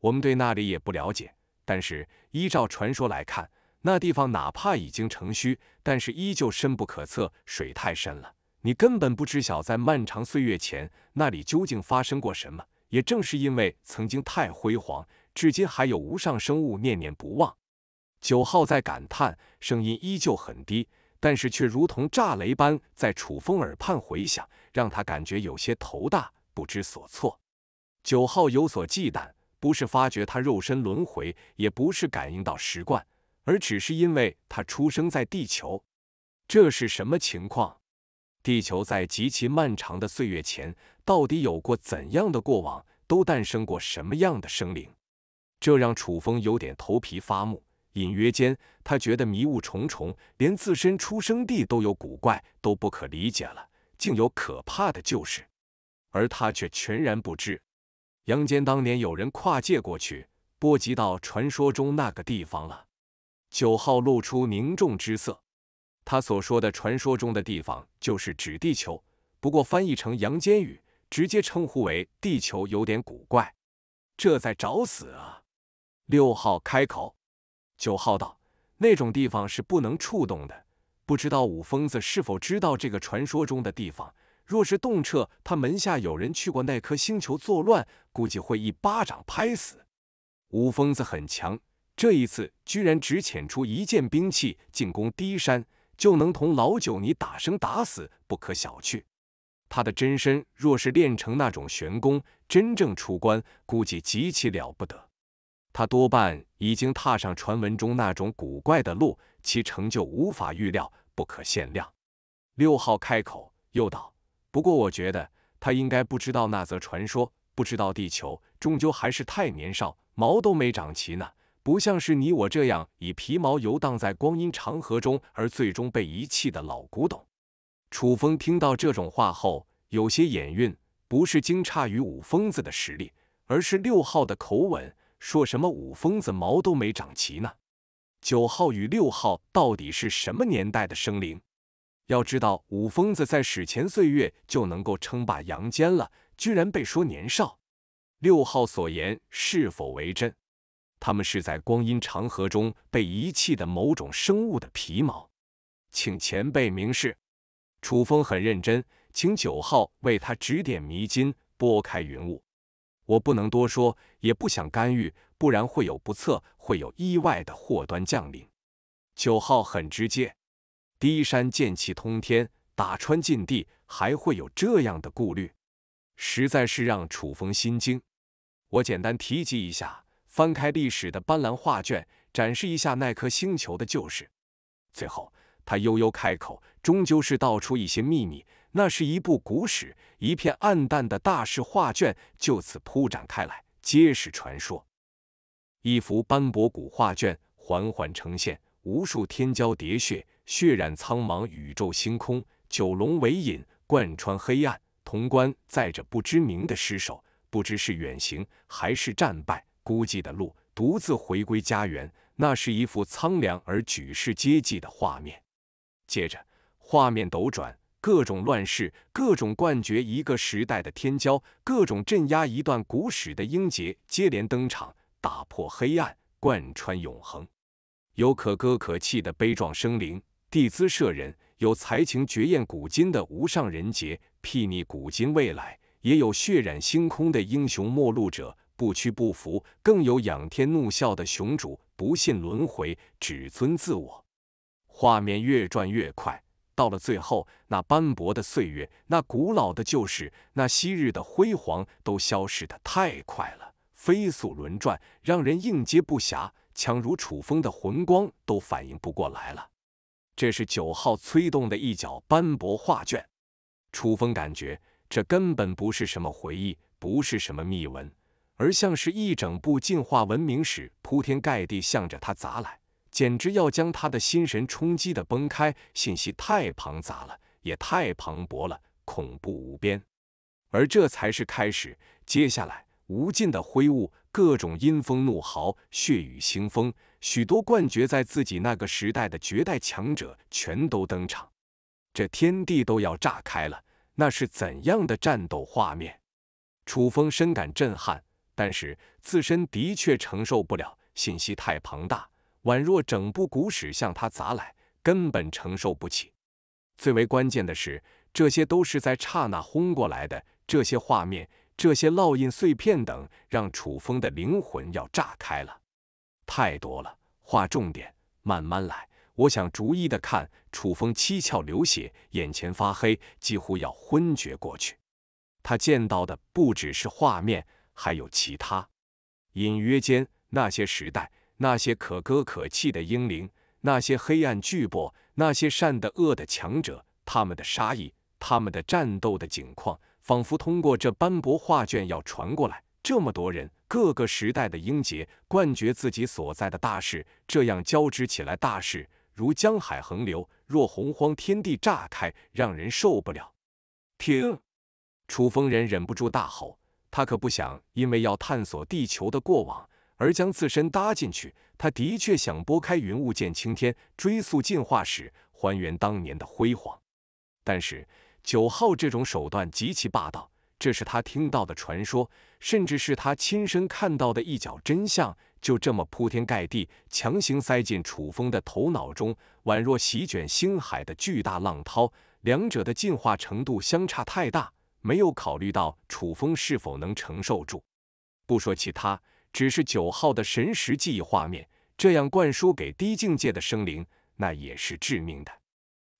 我们对那里也不了解，但是依照传说来看，那地方哪怕已经成虚，但是依旧深不可测，水太深了，你根本不知晓在漫长岁月前那里究竟发生过什么。也正是因为曾经太辉煌，至今还有无上生物念念不忘。九号在感叹，声音依旧很低。但是却如同炸雷般在楚风耳畔回响，让他感觉有些头大，不知所措。九号有所忌惮，不是发觉他肉身轮回，也不是感应到石罐，而只是因为他出生在地球。这是什么情况？地球在极其漫长的岁月前，到底有过怎样的过往？都诞生过什么样的生灵？这让楚风有点头皮发木。隐约间，他觉得迷雾重重，连自身出生地都有古怪，都不可理解了，竟有可怕的旧事，而他却全然不知。杨坚当年有人跨界过去，波及到传说中那个地方了。九号露出凝重之色，他所说的传说中的地方，就是指地球。不过翻译成杨坚语，直接称呼为地球有点古怪，这在找死啊！六号开口。九号道，那种地方是不能触动的。不知道武疯子是否知道这个传说中的地方。若是动彻，他门下有人去过那颗星球作乱，估计会一巴掌拍死。武疯子很强，这一次居然只遣出一件兵器进攻低山，就能同老九你打生打死，不可小觑。他的真身若是练成那种玄功，真正出关，估计极其了不得。他多半已经踏上传闻中那种古怪的路，其成就无法预料，不可限量。六号开口又道：“不过我觉得他应该不知道那则传说，不知道地球终究还是太年少，毛都没长齐呢，不像是你我这样以皮毛游荡在光阴长河中，而最终被遗弃的老古董。”楚风听到这种话后，有些眼晕，不是惊诧于武疯子的实力，而是六号的口吻。说什么五疯子毛都没长齐呢？九号与六号到底是什么年代的生灵？要知道五疯子在史前岁月就能够称霸阳间了，居然被说年少？六号所言是否为真？他们是在光阴长河中被遗弃的某种生物的皮毛？请前辈明示。楚风很认真，请九号为他指点迷津，拨开云雾。我不能多说，也不想干预，不然会有不测，会有意外的祸端降临。九号很直接，低山剑气通天，打穿禁地，还会有这样的顾虑，实在是让楚风心惊。我简单提及一下，翻开历史的斑斓画卷，展示一下那颗星球的旧事。最后，他悠悠开口，终究是道出一些秘密。那是一部古史，一片暗淡的大事画卷就此铺展开来，皆是传说。一幅斑驳古画卷缓缓呈现，无数天骄喋血，血染苍茫宇宙星空，九龙为引，贯穿黑暗。潼关载着不知名的尸首，不知是远行还是战败，孤寂的路，独自回归家园。那是一幅苍凉而举世皆寂的画面。接着，画面斗转。各种乱世，各种冠绝一个时代的天骄，各种镇压一段古史的英杰接连登场，打破黑暗，贯穿永恒。有可歌可泣的悲壮生灵，地姿社人；有才情绝艳古今的无上人杰，睥睨古今未来；也有血染星空的英雄末路者，不屈不服；更有仰天怒啸的雄主，不信轮回，只尊自我。画面越转越快。到了最后，那斑驳的岁月，那古老的旧事，那昔日的辉煌，都消失的太快了，飞速轮转，让人应接不暇。强如楚风的魂光都反应不过来了。这是九号催动的一角斑驳画卷，楚风感觉这根本不是什么回忆，不是什么秘闻，而像是一整部进化文明史，铺天盖地向着他砸来。简直要将他的心神冲击的崩开，信息太庞杂了，也太磅礴了，恐怖无边。而这才是开始，接下来无尽的灰雾，各种阴风怒嚎，血雨腥风，许多冠绝在自己那个时代的绝代强者全都登场，这天地都要炸开了，那是怎样的战斗画面？楚风深感震撼，但是自身的确承受不了，信息太庞大。宛若整部古史向他砸来，根本承受不起。最为关键的是，这些都是在刹那轰过来的。这些画面、这些烙印碎片等，让楚风的灵魂要炸开了。太多了，画重点，慢慢来，我想逐一的看。楚风七窍流血，眼前发黑，几乎要昏厥过去。他见到的不只是画面，还有其他。隐约间，那些时代。那些可歌可泣的英灵，那些黑暗巨擘，那些善的恶的强者，他们的杀意，他们的战斗的景况，仿佛通过这斑驳画卷要传过来。这么多人，各个时代的英杰，冠绝自己所在的大事，这样交织起来，大事如江海横流，若洪荒天地炸开，让人受不了。停！楚风人忍不住大吼，他可不想因为要探索地球的过往。而将自身搭进去，他的确想拨开云雾见青天，追溯进化史，还原当年的辉煌。但是九号这种手段极其霸道，这是他听到的传说，甚至是他亲身看到的一角真相，就这么铺天盖地，强行塞进楚风的头脑中，宛若席卷星海的巨大浪涛。两者的进化程度相差太大，没有考虑到楚风是否能承受住。不说其他。只是九号的神识记忆画面，这样灌输给低境界的生灵，那也是致命的。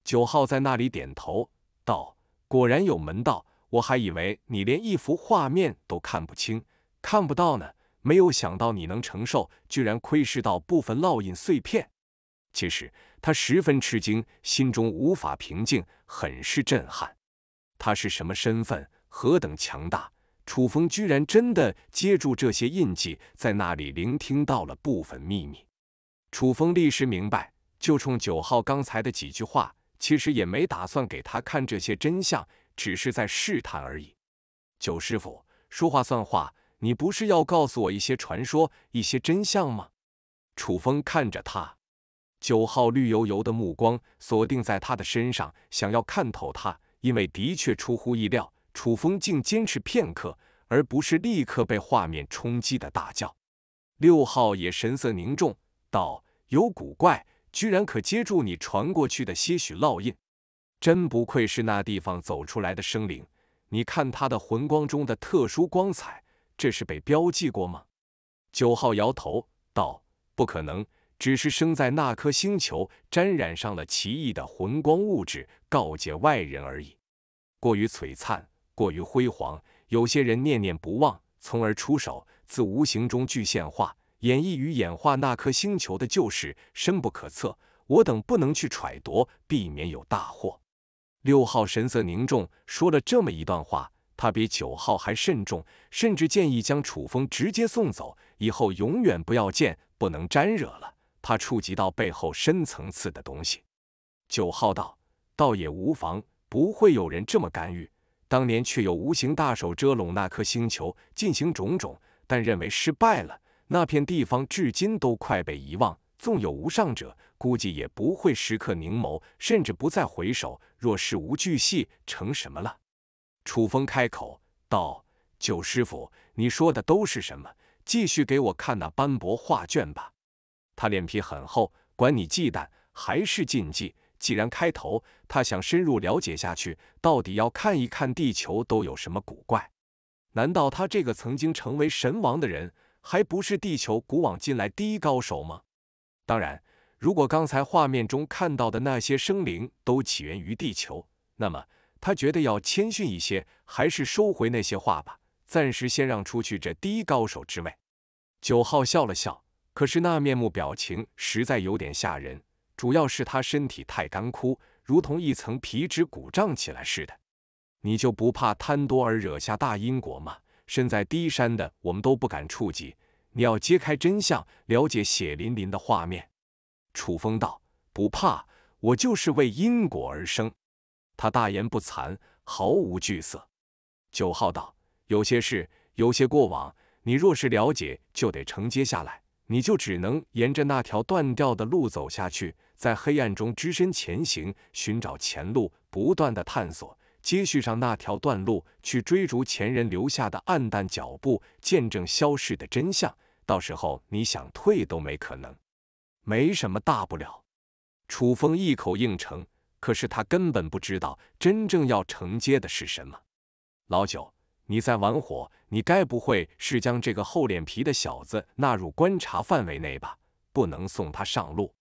九号在那里点头道：“果然有门道，我还以为你连一幅画面都看不清、看不到呢，没有想到你能承受，居然窥视到部分烙印碎片。”其实他十分吃惊，心中无法平静，很是震撼。他是什么身份？何等强大？楚风居然真的接住这些印记，在那里聆听到了部分秘密。楚风立时明白，就冲九号刚才的几句话，其实也没打算给他看这些真相，只是在试探而已。九师傅说话算话，你不是要告诉我一些传说、一些真相吗？楚风看着他，九号绿油油的目光锁定在他的身上，想要看透他，因为的确出乎意料。楚风竟坚持片刻，而不是立刻被画面冲击的大叫。六号也神色凝重道：“有古怪，居然可接住你传过去的些许烙印，真不愧是那地方走出来的生灵。你看他的魂光中的特殊光彩，这是被标记过吗？”九号摇头道：“不可能，只是生在那颗星球，沾染上了奇异的魂光物质，告诫外人而已。过于璀璨。”过于辉煌，有些人念念不忘，从而出手，自无形中具现化，演绎与演化那颗星球的旧事，深不可测，我等不能去揣度，避免有大祸。六号神色凝重，说了这么一段话，他比九号还慎重，甚至建议将楚风直接送走，以后永远不要见，不能沾惹了，怕触及到背后深层次的东西。九号道：“倒也无妨，不会有人这么干预。”当年却有无形大手遮拢那颗星球，进行种种，但认为失败了。那片地方至今都快被遗忘，纵有无上者，估计也不会时刻凝眸，甚至不再回首。若事无巨细，成什么了？楚风开口道：“九师傅，你说的都是什么？继续给我看那斑驳画卷吧。”他脸皮很厚，管你忌惮还是禁忌。既然开头他想深入了解下去，到底要看一看地球都有什么古怪？难道他这个曾经成为神王的人，还不是地球古往今来第一高手吗？当然，如果刚才画面中看到的那些生灵都起源于地球，那么他觉得要谦逊一些，还是收回那些话吧，暂时先让出去这第一高手之位。九号笑了笑，可是那面目表情实在有点吓人。主要是他身体太干枯，如同一层皮脂鼓胀起来似的。你就不怕贪多而惹下大因果吗？身在低山的我们都不敢触及。你要揭开真相，了解血淋淋的画面。楚风道：“不怕，我就是为因果而生。”他大言不惭，毫无惧色。九号道：“有些事，有些过往，你若是了解，就得承接下来，你就只能沿着那条断掉的路走下去。”在黑暗中只身前行，寻找前路，不断的探索，接续上那条断路，去追逐前人留下的暗淡脚步，见证消逝的真相。到时候你想退都没可能，没什么大不了。楚风一口应承，可是他根本不知道真正要承接的是什么。老九，你在玩火？你该不会是将这个厚脸皮的小子纳入观察范围内吧？不能送他上路。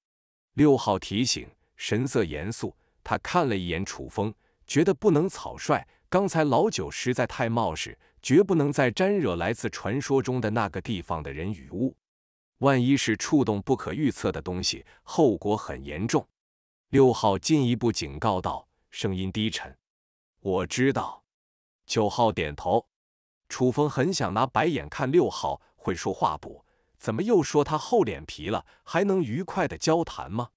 六号提醒，神色严肃。他看了一眼楚风，觉得不能草率。刚才老九实在太冒失，绝不能再沾惹来自传说中的那个地方的人与物。万一是触动不可预测的东西，后果很严重。六号进一步警告道，声音低沉。我知道。九号点头。楚风很想拿白眼看六号，会说话不？怎么又说他厚脸皮了？还能愉快的交谈吗？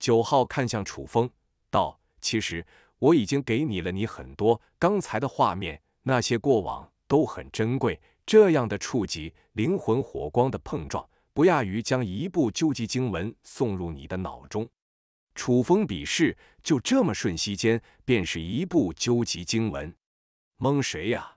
九号看向楚风，道：“其实我已经给你了你很多，刚才的画面，那些过往都很珍贵。这样的触及灵魂火光的碰撞，不亚于将一部究极经文送入你的脑中。”楚风鄙视，就这么瞬息间，便是一部究极经文，蒙谁呀？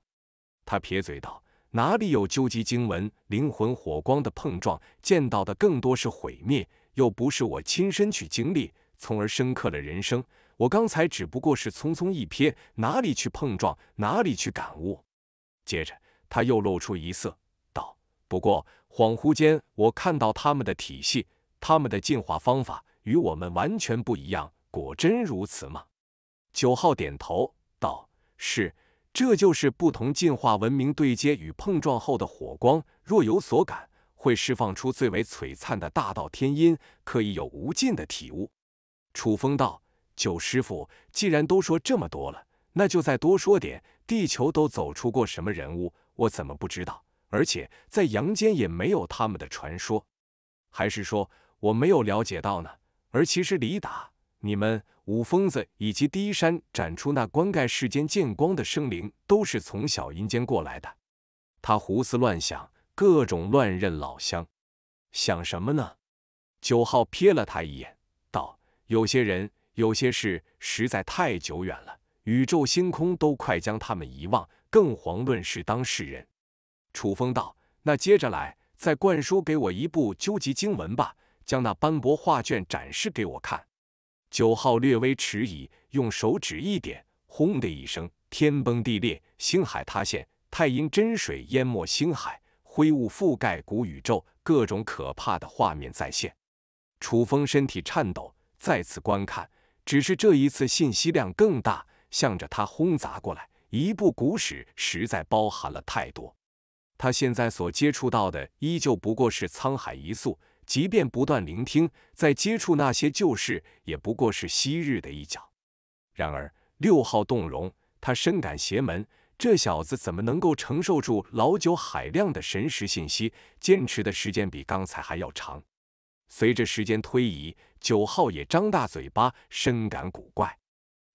他撇嘴道。哪里有究极经文，灵魂火光的碰撞，见到的更多是毁灭，又不是我亲身去经历，从而深刻了人生。我刚才只不过是匆匆一瞥，哪里去碰撞，哪里去感悟？接着他又露出一色，道：“不过恍惚间，我看到他们的体系，他们的进化方法与我们完全不一样。果真如此吗？”九号点头道：“是。”这就是不同进化文明对接与碰撞后的火光，若有所感，会释放出最为璀璨的大道天音，可以有无尽的体悟。楚风道：“九师傅，既然都说这么多了，那就再多说点。地球都走出过什么人物？我怎么不知道？而且在阳间也没有他们的传说，还是说我没有了解到呢？而其实李达，你们……”五疯子以及第一山展出那棺盖世间见光的生灵，都是从小阴间过来的。他胡思乱想，各种乱认老乡，想什么呢？九号瞥了他一眼，道：“有些人，有些事，实在太久远了，宇宙星空都快将他们遗忘，更遑论是当事人。”楚风道：“那接着来，再灌输给我一部究极经文吧，将那斑驳画卷展示给我看。”九号略微迟疑，用手指一点，轰的一声，天崩地裂，星海塌陷，太阴真水淹没星海，灰雾覆盖古宇宙，各种可怕的画面再现。楚风身体颤抖，再次观看，只是这一次信息量更大，向着他轰砸过来。一部古史实在包含了太多，他现在所接触到的依旧不过是沧海一粟。即便不断聆听，在接触那些旧事，也不过是昔日的一角。然而六号动容，他深感邪门，这小子怎么能够承受住老九海量的神识信息？坚持的时间比刚才还要长。随着时间推移，九号也张大嘴巴，深感古怪。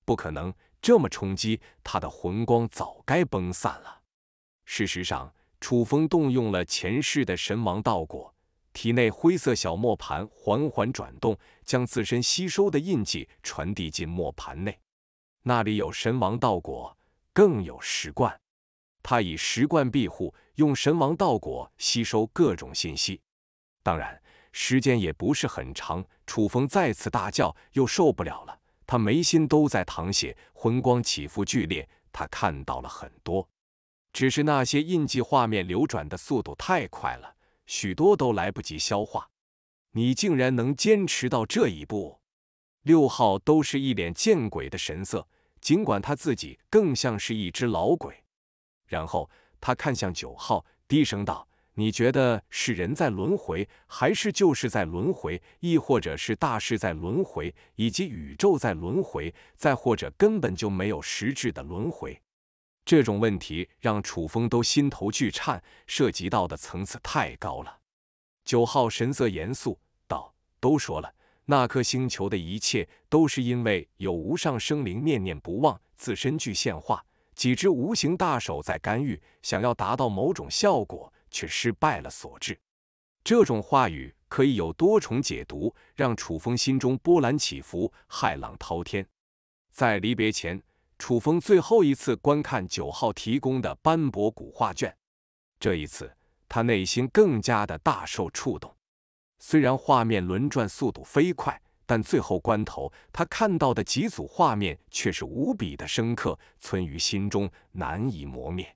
不可能这么冲击，他的魂光早该崩散了。事实上，楚风动用了前世的神王道果。体内灰色小磨盘缓缓转动，将自身吸收的印记传递进磨盘内。那里有神王道果，更有石罐。他以石罐庇护，用神王道果吸收各种信息。当然，时间也不是很长。楚风再次大叫，又受不了了。他眉心都在淌血，魂光起伏剧烈。他看到了很多，只是那些印记画面流转的速度太快了。许多都来不及消化，你竟然能坚持到这一步！六号都是一脸见鬼的神色，尽管他自己更像是一只老鬼。然后他看向九号，低声道：“你觉得是人在轮回，还是就是在轮回，亦或者是大事在轮回，以及宇宙在轮回，再或者根本就没有实质的轮回？”这种问题让楚风都心头巨颤，涉及到的层次太高了。九号神色严肃道：“都说了，那颗星球的一切都是因为有无上生灵念念不忘，自身具现化几只无形大手在干预，想要达到某种效果，却失败了所致。”这种话语可以有多重解读，让楚风心中波澜起伏，骇浪滔天。在离别前。楚风最后一次观看九号提供的斑驳古画卷，这一次他内心更加的大受触动。虽然画面轮转速度飞快，但最后关头他看到的几组画面却是无比的深刻，存于心中难以磨灭。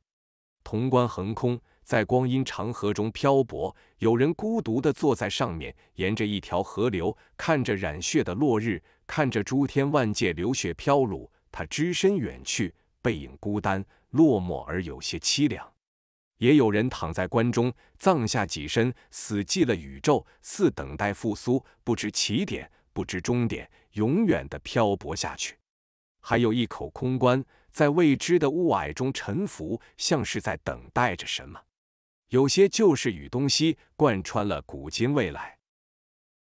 潼关横空，在光阴长河中漂泊，有人孤独的坐在上面，沿着一条河流，看着染血的落日，看着诸天万界流血飘落。他只身远去，背影孤单、落寞而有些凄凉。也有人躺在棺中，葬下己身，死寂了宇宙，似等待复苏，不知起点，不知终点，永远的漂泊下去。还有一口空棺，在未知的雾霭中沉浮，像是在等待着什么。有些旧事与东西，贯穿了古今未来。